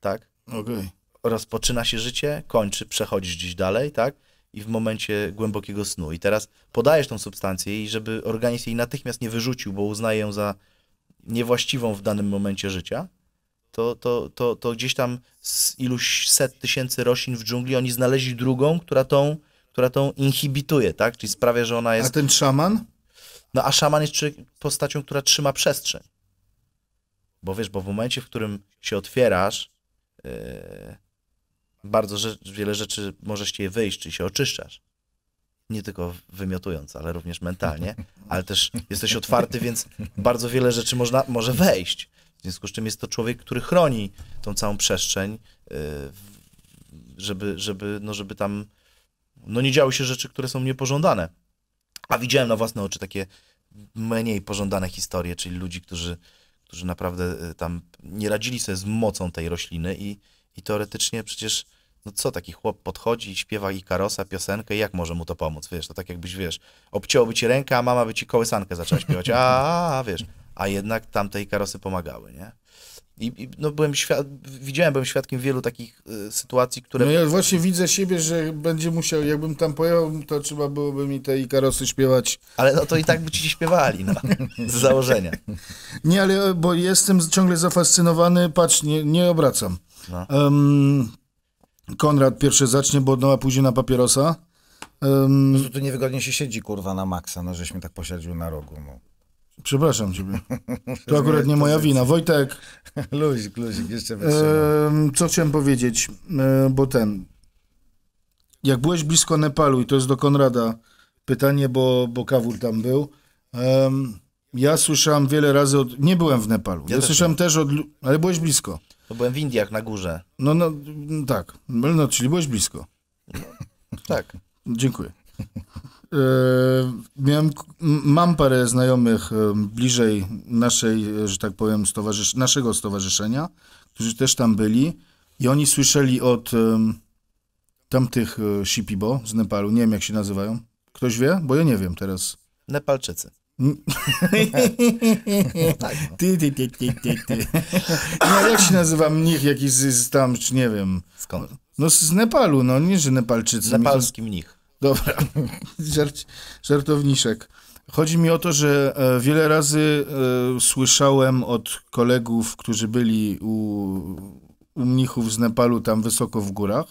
tak? Okej. Okay. Rozpoczyna się życie, kończy, przechodzisz gdzieś dalej, tak? i w momencie głębokiego snu. I teraz podajesz tą substancję i żeby organizm jej natychmiast nie wyrzucił, bo uznaje ją za niewłaściwą w danym momencie życia, to, to, to, to gdzieś tam z iluś set tysięcy roślin w dżungli oni znaleźli drugą, która tą, która tą inhibituje, tak? Czyli sprawia, że ona jest... A ten szaman? No a szaman jest postacią, która trzyma przestrzeń. Bo wiesz, bo w momencie, w którym się otwierasz, yy bardzo rzecz, wiele rzeczy możesz ci je wyjść, czyli się oczyszczasz. Nie tylko wymiotując, ale również mentalnie, ale też jesteś otwarty, więc bardzo wiele rzeczy można, może wejść. W związku z czym jest to człowiek, który chroni tą całą przestrzeń, y, żeby, żeby, no żeby tam no nie działy się rzeczy, które są niepożądane. A widziałem na własne oczy takie mniej pożądane historie, czyli ludzi, którzy, którzy naprawdę y, tam nie radzili sobie z mocą tej rośliny i, i teoretycznie przecież no co taki chłop podchodzi i śpiewa i karosa piosenkę, jak może mu to pomóc, wiesz, to tak jakbyś, wiesz, obciąłby ci rękę, a mama by ci kołysankę zaczęła śpiewać, a, wiesz, a jednak tamtej karosy pomagały, nie? I, I, no byłem świad... widziałem, byłem świadkiem wielu takich y, sytuacji, które... No ja właśnie widzę siebie, że będzie musiał, jakbym tam pojechał, to trzeba byłoby mi te Ikarosy śpiewać. Ale no to i tak by ci śpiewali, no, z założenia. Nie, ale bo jestem ciągle zafascynowany, patrz, nie, nie obracam. No. Um, Konrad pierwszy zacznie, bo no, a później na papierosa. Um... No, tu niewygodnie się siedzi, kurwa, na maksa, no żeś mnie tak posiedzieli na rogu. No. Przepraszam ciebie. To akurat nie moja wina. Wojtek. luzik, luzik, jeszcze um, Co chciałem powiedzieć, e, bo ten... Jak byłeś blisko Nepalu, i to jest do Konrada pytanie, bo, bo Kawur tam był... Um, ja słyszałem wiele razy od. Nie byłem w Nepalu. Ja, ja też słyszałem nie. też od. Ale byłeś blisko byłem w Indiach na górze. No, no tak. No, czyli byłeś blisko. tak. Dziękuję. E, miałem, mam parę znajomych e, bliżej naszej, e, że tak powiem, stowarzysz naszego stowarzyszenia, którzy też tam byli i oni słyszeli od um, tamtych e, Shipibo z Nepalu, nie wiem jak się nazywają. Ktoś wie? Bo ja nie wiem teraz. Nepalczycy. ty, ty, ty, ty, ty, ty. No jak się nazywa mnich jakiś z, tam, czy nie wiem. Skąd? No z Nepalu, no nie, że Nepalczycy. Nepalski mnich. Dobra, Żart, żartowniszek. Chodzi mi o to, że e, wiele razy e, słyszałem od kolegów, którzy byli u, u mnichów z Nepalu tam wysoko w górach,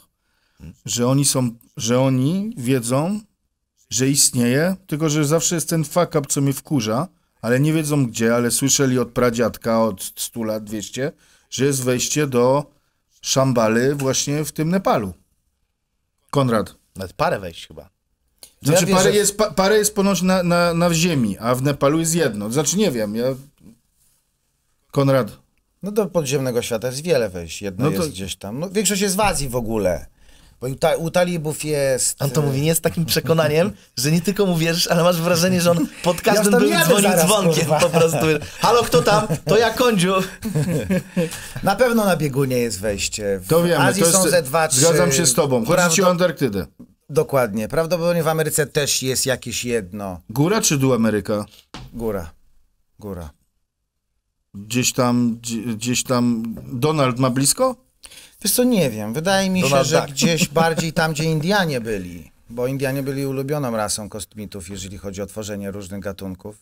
hmm. że oni są, że oni wiedzą, że istnieje, tylko że zawsze jest ten fuck up, co mnie wkurza, ale nie wiedzą gdzie, ale słyszeli od pradziadka od 100 lat, 200, że jest wejście do Szambaly właśnie w tym Nepalu. Konrad. Nawet parę wejść chyba. No znaczy, parę, jest, pa, parę jest ponoć na, na, na ziemi, a w Nepalu jest jedno. Znaczy, nie wiem, ja... Konrad. No do podziemnego świata jest wiele wejść. Jedno no to... jest gdzieś tam. No, większość jest w Azji w ogóle. Bo u, ta, u talibów jest... Anton mówi nie z takim przekonaniem, że nie tylko mu wierzysz, ale masz wrażenie, że on pod każdym ja dzwoni dzwonkiem kurwa. po prostu. Halo, kto tam? To ja, Kondziu. Na pewno na biegunie jest wejście. W to wiemy. Azji to są jest, dwa, trzy. Zgadzam się z tobą. Chodzi ci o Antarktydę. Dokładnie. Prawdopodobnie w Ameryce też jest jakieś jedno. Góra czy dół Ameryka? Góra. Góra. Gdzieś tam, gdzieś tam Donald ma blisko? Wiesz co, nie wiem. Wydaje mi Donald się, że Duck. gdzieś bardziej tam, gdzie Indianie byli. Bo Indianie byli ulubioną rasą kosmitów, jeżeli chodzi o tworzenie różnych gatunków.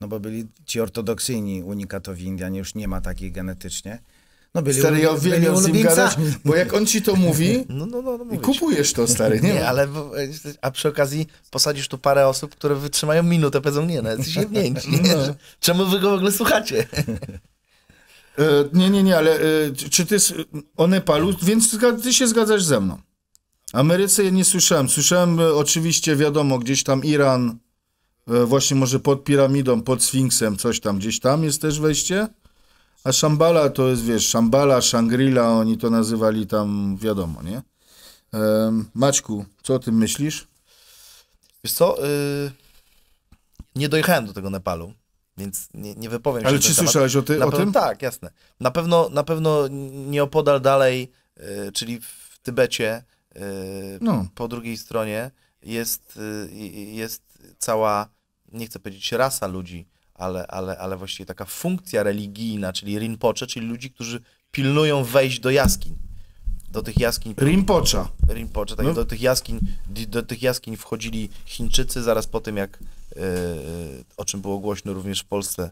No bo byli ci ortodoksyjni unikatowi Indianie, już nie ma takich genetycznie. No byli, stary, ja uwielbiam z nim gadać, bo jak on ci to mówi, no, no, no, no kupujesz to, stary. Nie, nie ale e, a przy okazji posadzisz tu parę osób, które wytrzymają minutę, powiedzą, nie, no jesteś jednięci. No. Czemu wy go w ogóle słuchacie? E, nie, nie, nie, ale e, czy ty o Nepalu, więc ty się zgadzasz ze mną. Ameryce nie słyszałem. Słyszałem e, oczywiście, wiadomo, gdzieś tam Iran, właśnie może pod piramidą, pod Sfinksem, coś tam, gdzieś tam jest też wejście. A Szambala to jest, wiesz, Szambala, Shangri-La, oni to nazywali tam, wiadomo, nie? Maćku, co o tym myślisz? Wiesz co, yy... nie dojechałem do tego Nepalu. Więc nie, nie wypowiem Ale się. Ale czy słyszałeś o, ty, o tym? Tak, jasne. Na pewno, na pewno nieopodal dalej, y, czyli w Tybecie, y, no. po drugiej stronie, jest, y, jest cała, nie chcę powiedzieć rasa ludzi, ale, ale, ale właściwie taka funkcja religijna, czyli Rinpoche, czyli ludzi, którzy pilnują wejść do jaskiń do tych jaskiń. Rimpocza. Rimpocza, tak, no. do, tych jaskiń, do tych jaskiń wchodzili Chińczycy zaraz po tym, jak yy, o czym było głośno również w Polsce,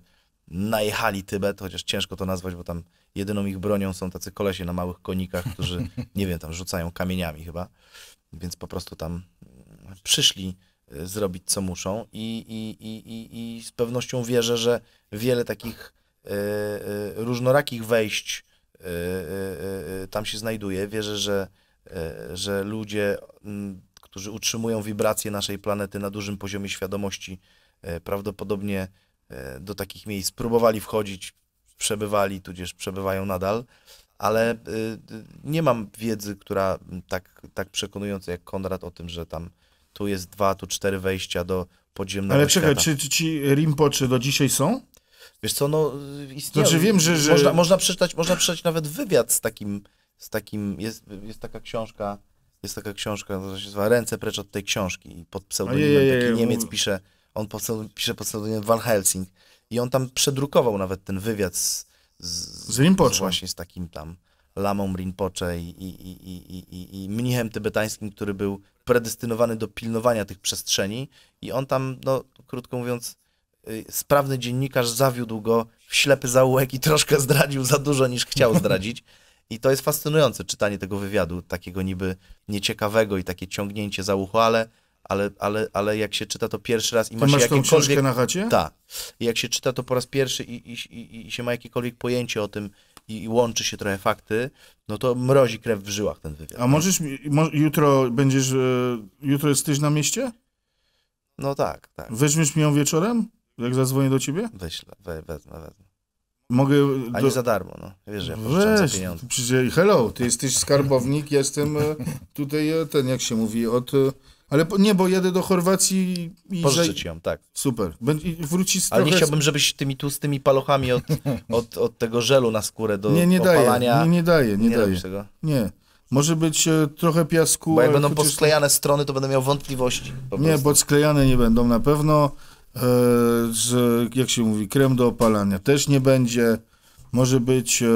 najechali Tybet, chociaż ciężko to nazwać, bo tam jedyną ich bronią są tacy kolesie na małych konikach, którzy, nie wiem, tam rzucają kamieniami chyba, więc po prostu tam przyszli e, zrobić co muszą i, i, i, i, i z pewnością wierzę, że wiele takich yy, różnorakich wejść Y, y, y, tam się znajduje. Wierzę, że, że ludzie, mm, którzy utrzymują wibracje naszej planety na dużym poziomie świadomości, prawdopodobnie do takich miejsc próbowali wchodzić, przebywali, tudzież przebywają nadal, ale nie mam wiedzy, która mm, tak, tak przekonująca jak Konrad o tym, że tam tu jest dwa, tu cztery wejścia do podziemnego Ale czekaj, czy, czy ci czy do dzisiaj są? Wiesz co, no istnieje. Znaczy wiem, że... że... Można, można, przeczytać, można przeczytać nawet wywiad z takim, z takim jest, jest taka książka, jest taka książka, która się nazywa Ręce precz od tej książki. I pod pseudonimem taki Niemiec pisze, on pod pisze pod pseudonimem Van Helsing. I on tam przedrukował nawet ten wywiad z... Z, z Rinpoche. Właśnie z takim tam lamą Rinpoche i, i, i, i, i mnichem tybetańskim, który był predestynowany do pilnowania tych przestrzeni i on tam, no krótko mówiąc, Y, sprawny dziennikarz zawiódł go w ślepy zaułek i troszkę zdradził za dużo niż chciał zdradzić. I to jest fascynujące czytanie tego wywiadu, takiego niby nieciekawego i takie ciągnięcie za ucho, ale, ale, ale, ale jak się czyta to pierwszy raz i ma się jakiekolwiek... na chacie? Tak. I jak się czyta to po raz pierwszy i, i, i, i się ma jakiekolwiek pojęcie o tym i, i, łączy się trochę fakty, no to mrozi krew w żyłach ten wywiad. A możesz, mo, jutro będziesz, e, jutro jesteś na mieście? No tak, tak. Weźmiesz mi ją wieczorem? Jak zadzwonię do ciebie? Wyślę, we, wezmę, wezmę. Mogę... Do... A nie za darmo, no. Wiesz, że ja Weź, za pieniądze. Przecież, hello, ty jesteś skarbownik, jestem e, tutaj e, ten, jak się mówi, od... E, ale nie, bo jadę do Chorwacji i... Pożyczyć ją, tak. Super. Będzie, wróci z Ale nie chciałbym, żebyś tymi tłustymi palochami od, od, od tego żelu na skórę do nie, nie opalania... Daje. Nie, nie daje, nie, nie daje. tego? Nie. Może być trochę piasku... Bo jak będą chociaż... posklejane strony, to będę miał wątpliwości. nie, sklejane nie będą na pewno. E, że jak się mówi, krem do opalania też nie będzie. Może być, e,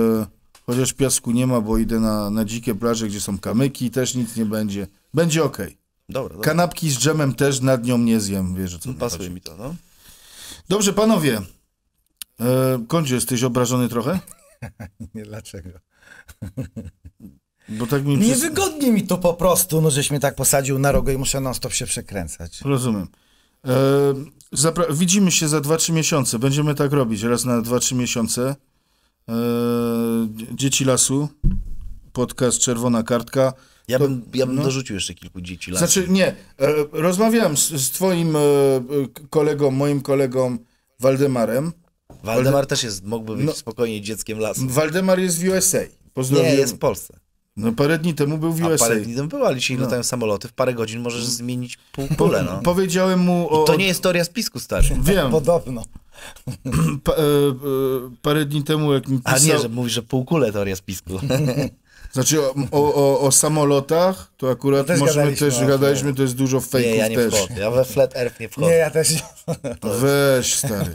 chociaż piasku nie ma, bo idę na, na dzikie plaże, gdzie są kamyki, też nic nie będzie. Będzie ok. Dobra, dobra. Kanapki z dżemem też nad nią nie zjem, wiesz co. Pasuje mi, mi to, no. Dobrze, panowie. E, Kądzie, jesteś obrażony trochę? nie, dlaczego? Bo tak mi Niewygodnie przez... mi to po prostu, no żeś mnie tak posadził na rogę i muszę non stop się przekręcać. Rozumiem. E, widzimy się za 2-3 miesiące. Będziemy tak robić raz na 2-3 miesiące. Eee, dzieci lasu, podcast Czerwona Kartka. Ja to, bym, ja bym no. dorzucił jeszcze kilku dzieci lasu. Znaczy nie, e, rozmawiałem z, z twoim e, kolegą, moim kolegą Waldemarem. Waldemar też jest, mógłby być no, spokojnie dzieckiem lasu. Waldemar jest w USA. Nie, jest w Polsce. No parę dni temu był w USA. A parę dni temu był, ale dzisiaj no. latają samoloty, w parę godzin możesz mm. zmienić półkulę, no. Powiedziałem mu o... I to nie jest teoria spisku, stary. Wiem. Podobno. Pa, e, e, parę dni temu, jak mi pisał... A nie, że mówisz, że półkulę teoria spisku. Znaczy o, o, o, samolotach, to akurat no też możemy gadaliśmy, też, gadaliśmy, to jest dużo fejków nie, ja nie też. Ja we Flat Earth nie wchodzę. Nie, ja też nie. Weź, stary.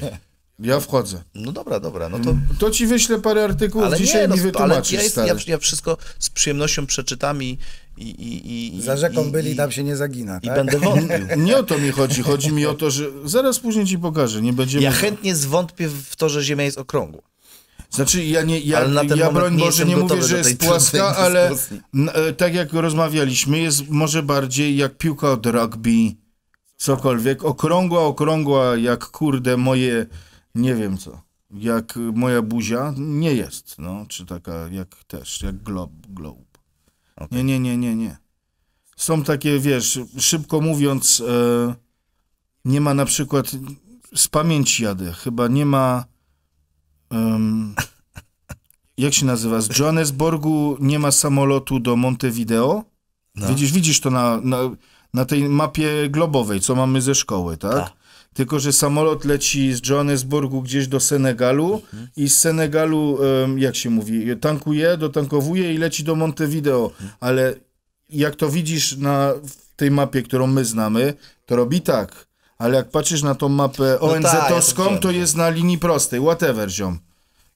Ja wchodzę. No dobra, dobra, no to... Mm. To ci wyślę parę artykułów, ale dzisiaj nie, no, mi wytłumaczysz, ale ja, ja, wszystko z przyjemnością przeczytam i... i, i, i Za rzeką i, byli, i, tam się nie zagina, I tak? będę wątpił. Nie o to mi chodzi, chodzi mi o to, że... Zaraz później ci pokażę, nie będziemy... Ja chętnie zwątpię w to, że Ziemia jest okrągła. Znaczy, ja nie, ja, ja broń Boże, nie, nie mówię, że jest płaska, ale n, e, tak jak rozmawialiśmy, jest może bardziej jak piłka od rugby, cokolwiek. Okrągła, okrągła, jak kurde moje nie wiem co. Jak moja buzia nie jest, no, czy taka jak też, jak glob, glob. Okay. Nie, nie, nie, nie, nie. Są takie, wiesz, szybko mówiąc, e, nie ma na przykład, z pamięci jadę, chyba nie ma, um, jak się nazywa, z Johannesburgu nie ma samolotu do Montevideo. No. Widzisz, widzisz to na, na, na tej mapie globowej, co mamy ze szkoły, tak? Ta tylko że samolot leci z Johannesburgu gdzieś do Senegalu mhm. i z Senegalu, jak się mówi, tankuje, dotankowuje i leci do Montevideo, mhm. ale jak to widzisz na tej mapie, którą my znamy, to robi tak, ale jak patrzysz na tą mapę ONZ-owską, no tak, ja to no. jest na linii prostej, whatever, ziom.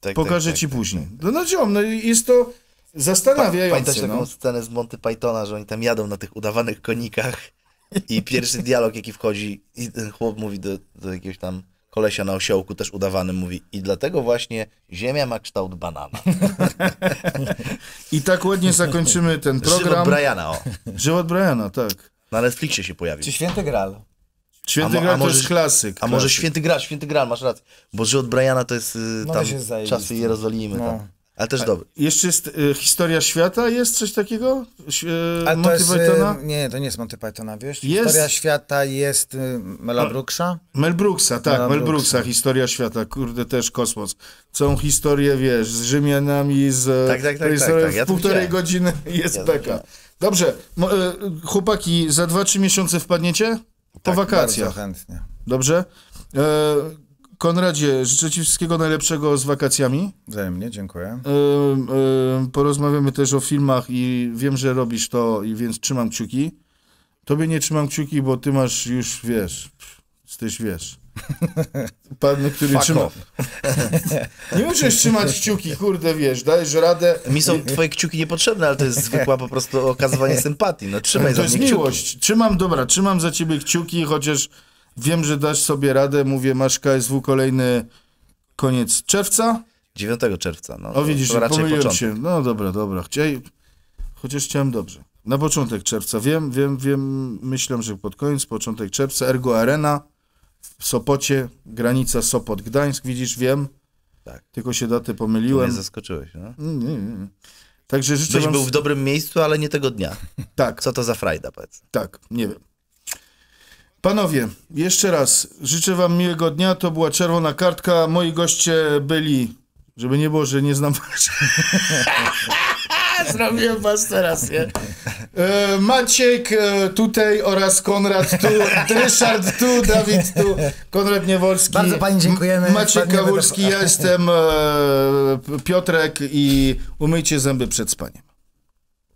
Tak, Pokażę tak, ci tak, tak później. Tak. No, no ziom, no jest to zastanawiające. Pamiętasz no. taką scenę z Monty Pythona, że oni tam jadą na tych udawanych konikach i pierwszy dialog, jaki wchodzi, i ten chłop mówi do, do jakiegoś tam kolesia na osiołku, też udawany, mówi i dlatego właśnie ziemia ma kształt banana. I tak ładnie zakończymy ten program. Żywot Briana, o. Żywot Briana, tak. Na Netflixie się pojawił. Czy Święty Graal? Święty a, Graal może, to jest klasyk. A klasyk. może Święty Graal, Święty Graal, masz rację. Bo Żywot Briana to jest y, tam czasy Jerozolimy. No. Tam ale też dobry. Jeszcze jest y, Historia Świata, jest coś takiego? Y, ale Monty jest, y, Pythona? nie, to nie jest Monty Pythona, wiesz? Jest... Historia Świata jest y, Mela Brooksa? Mel Brooksa, tak, Mel Brooksa. Brooksa, Historia Świata, kurde, też kosmos. Całą historię, wiesz, z Rzymianami, z... Tak, tak, tak, tak, tak. Ja półtorej godziny jest ja beka. Dobrze, y, chłopaki, za 2-3 miesiące wpadniecie? Po tak, wakacjach. chętnie. Dobrze? E, Konradzie, życzę Ci wszystkiego najlepszego z wakacjami. Wzajemnie, dziękuję. porozmawiamy też o filmach i wiem, że robisz to, i więc trzymam kciuki. Tobie nie trzymam kciuki, bo ty masz już, wiesz, jesteś, wiesz. Pan, który Fuck trzyma. nie musisz trzymać kciuki, kurde, wiesz, dajesz radę. Mi są twoje kciuki niepotrzebne, ale to jest zwykła po prostu okazywanie sympatii. No trzymaj za mnie To jest miłość. Kciuki. Trzymam, dobra, trzymam za ciebie kciuki, chociaż Wiem, że dasz sobie radę, mówię, masz KSW kolejny koniec czerwca. 9 czerwca, no. O widzisz, to raczej początek. się. No dobra, dobra. Chciałem, chociaż chciałem dobrze. Na początek czerwca, wiem, wiem, wiem, myślę, że pod koniec, początek czerwca, Ergo Arena w Sopocie, granica Sopot-Gdańsk, widzisz, wiem. Tak. Tylko się daty pomyliłem. Tu zaskoczyłeś, no. Nie, nie, nie. Także życzę Byś wam... był w dobrym miejscu, ale nie tego dnia. Tak. Co to za frajda, powiedz. Tak, nie wiem. Panowie, jeszcze raz życzę Wam miłego dnia. To była czerwona kartka. Moi goście byli, żeby nie było, że nie znam Was. Zrobiłem Was teraz, nie? E, Maciek e, tutaj oraz Konrad tu, Ryszard tu, Dawid tu, Konrad Niewolski. Bardzo Pani dziękujemy. Maciek Kawulski, ja jestem e, Piotrek i umyjcie zęby przed spaniem.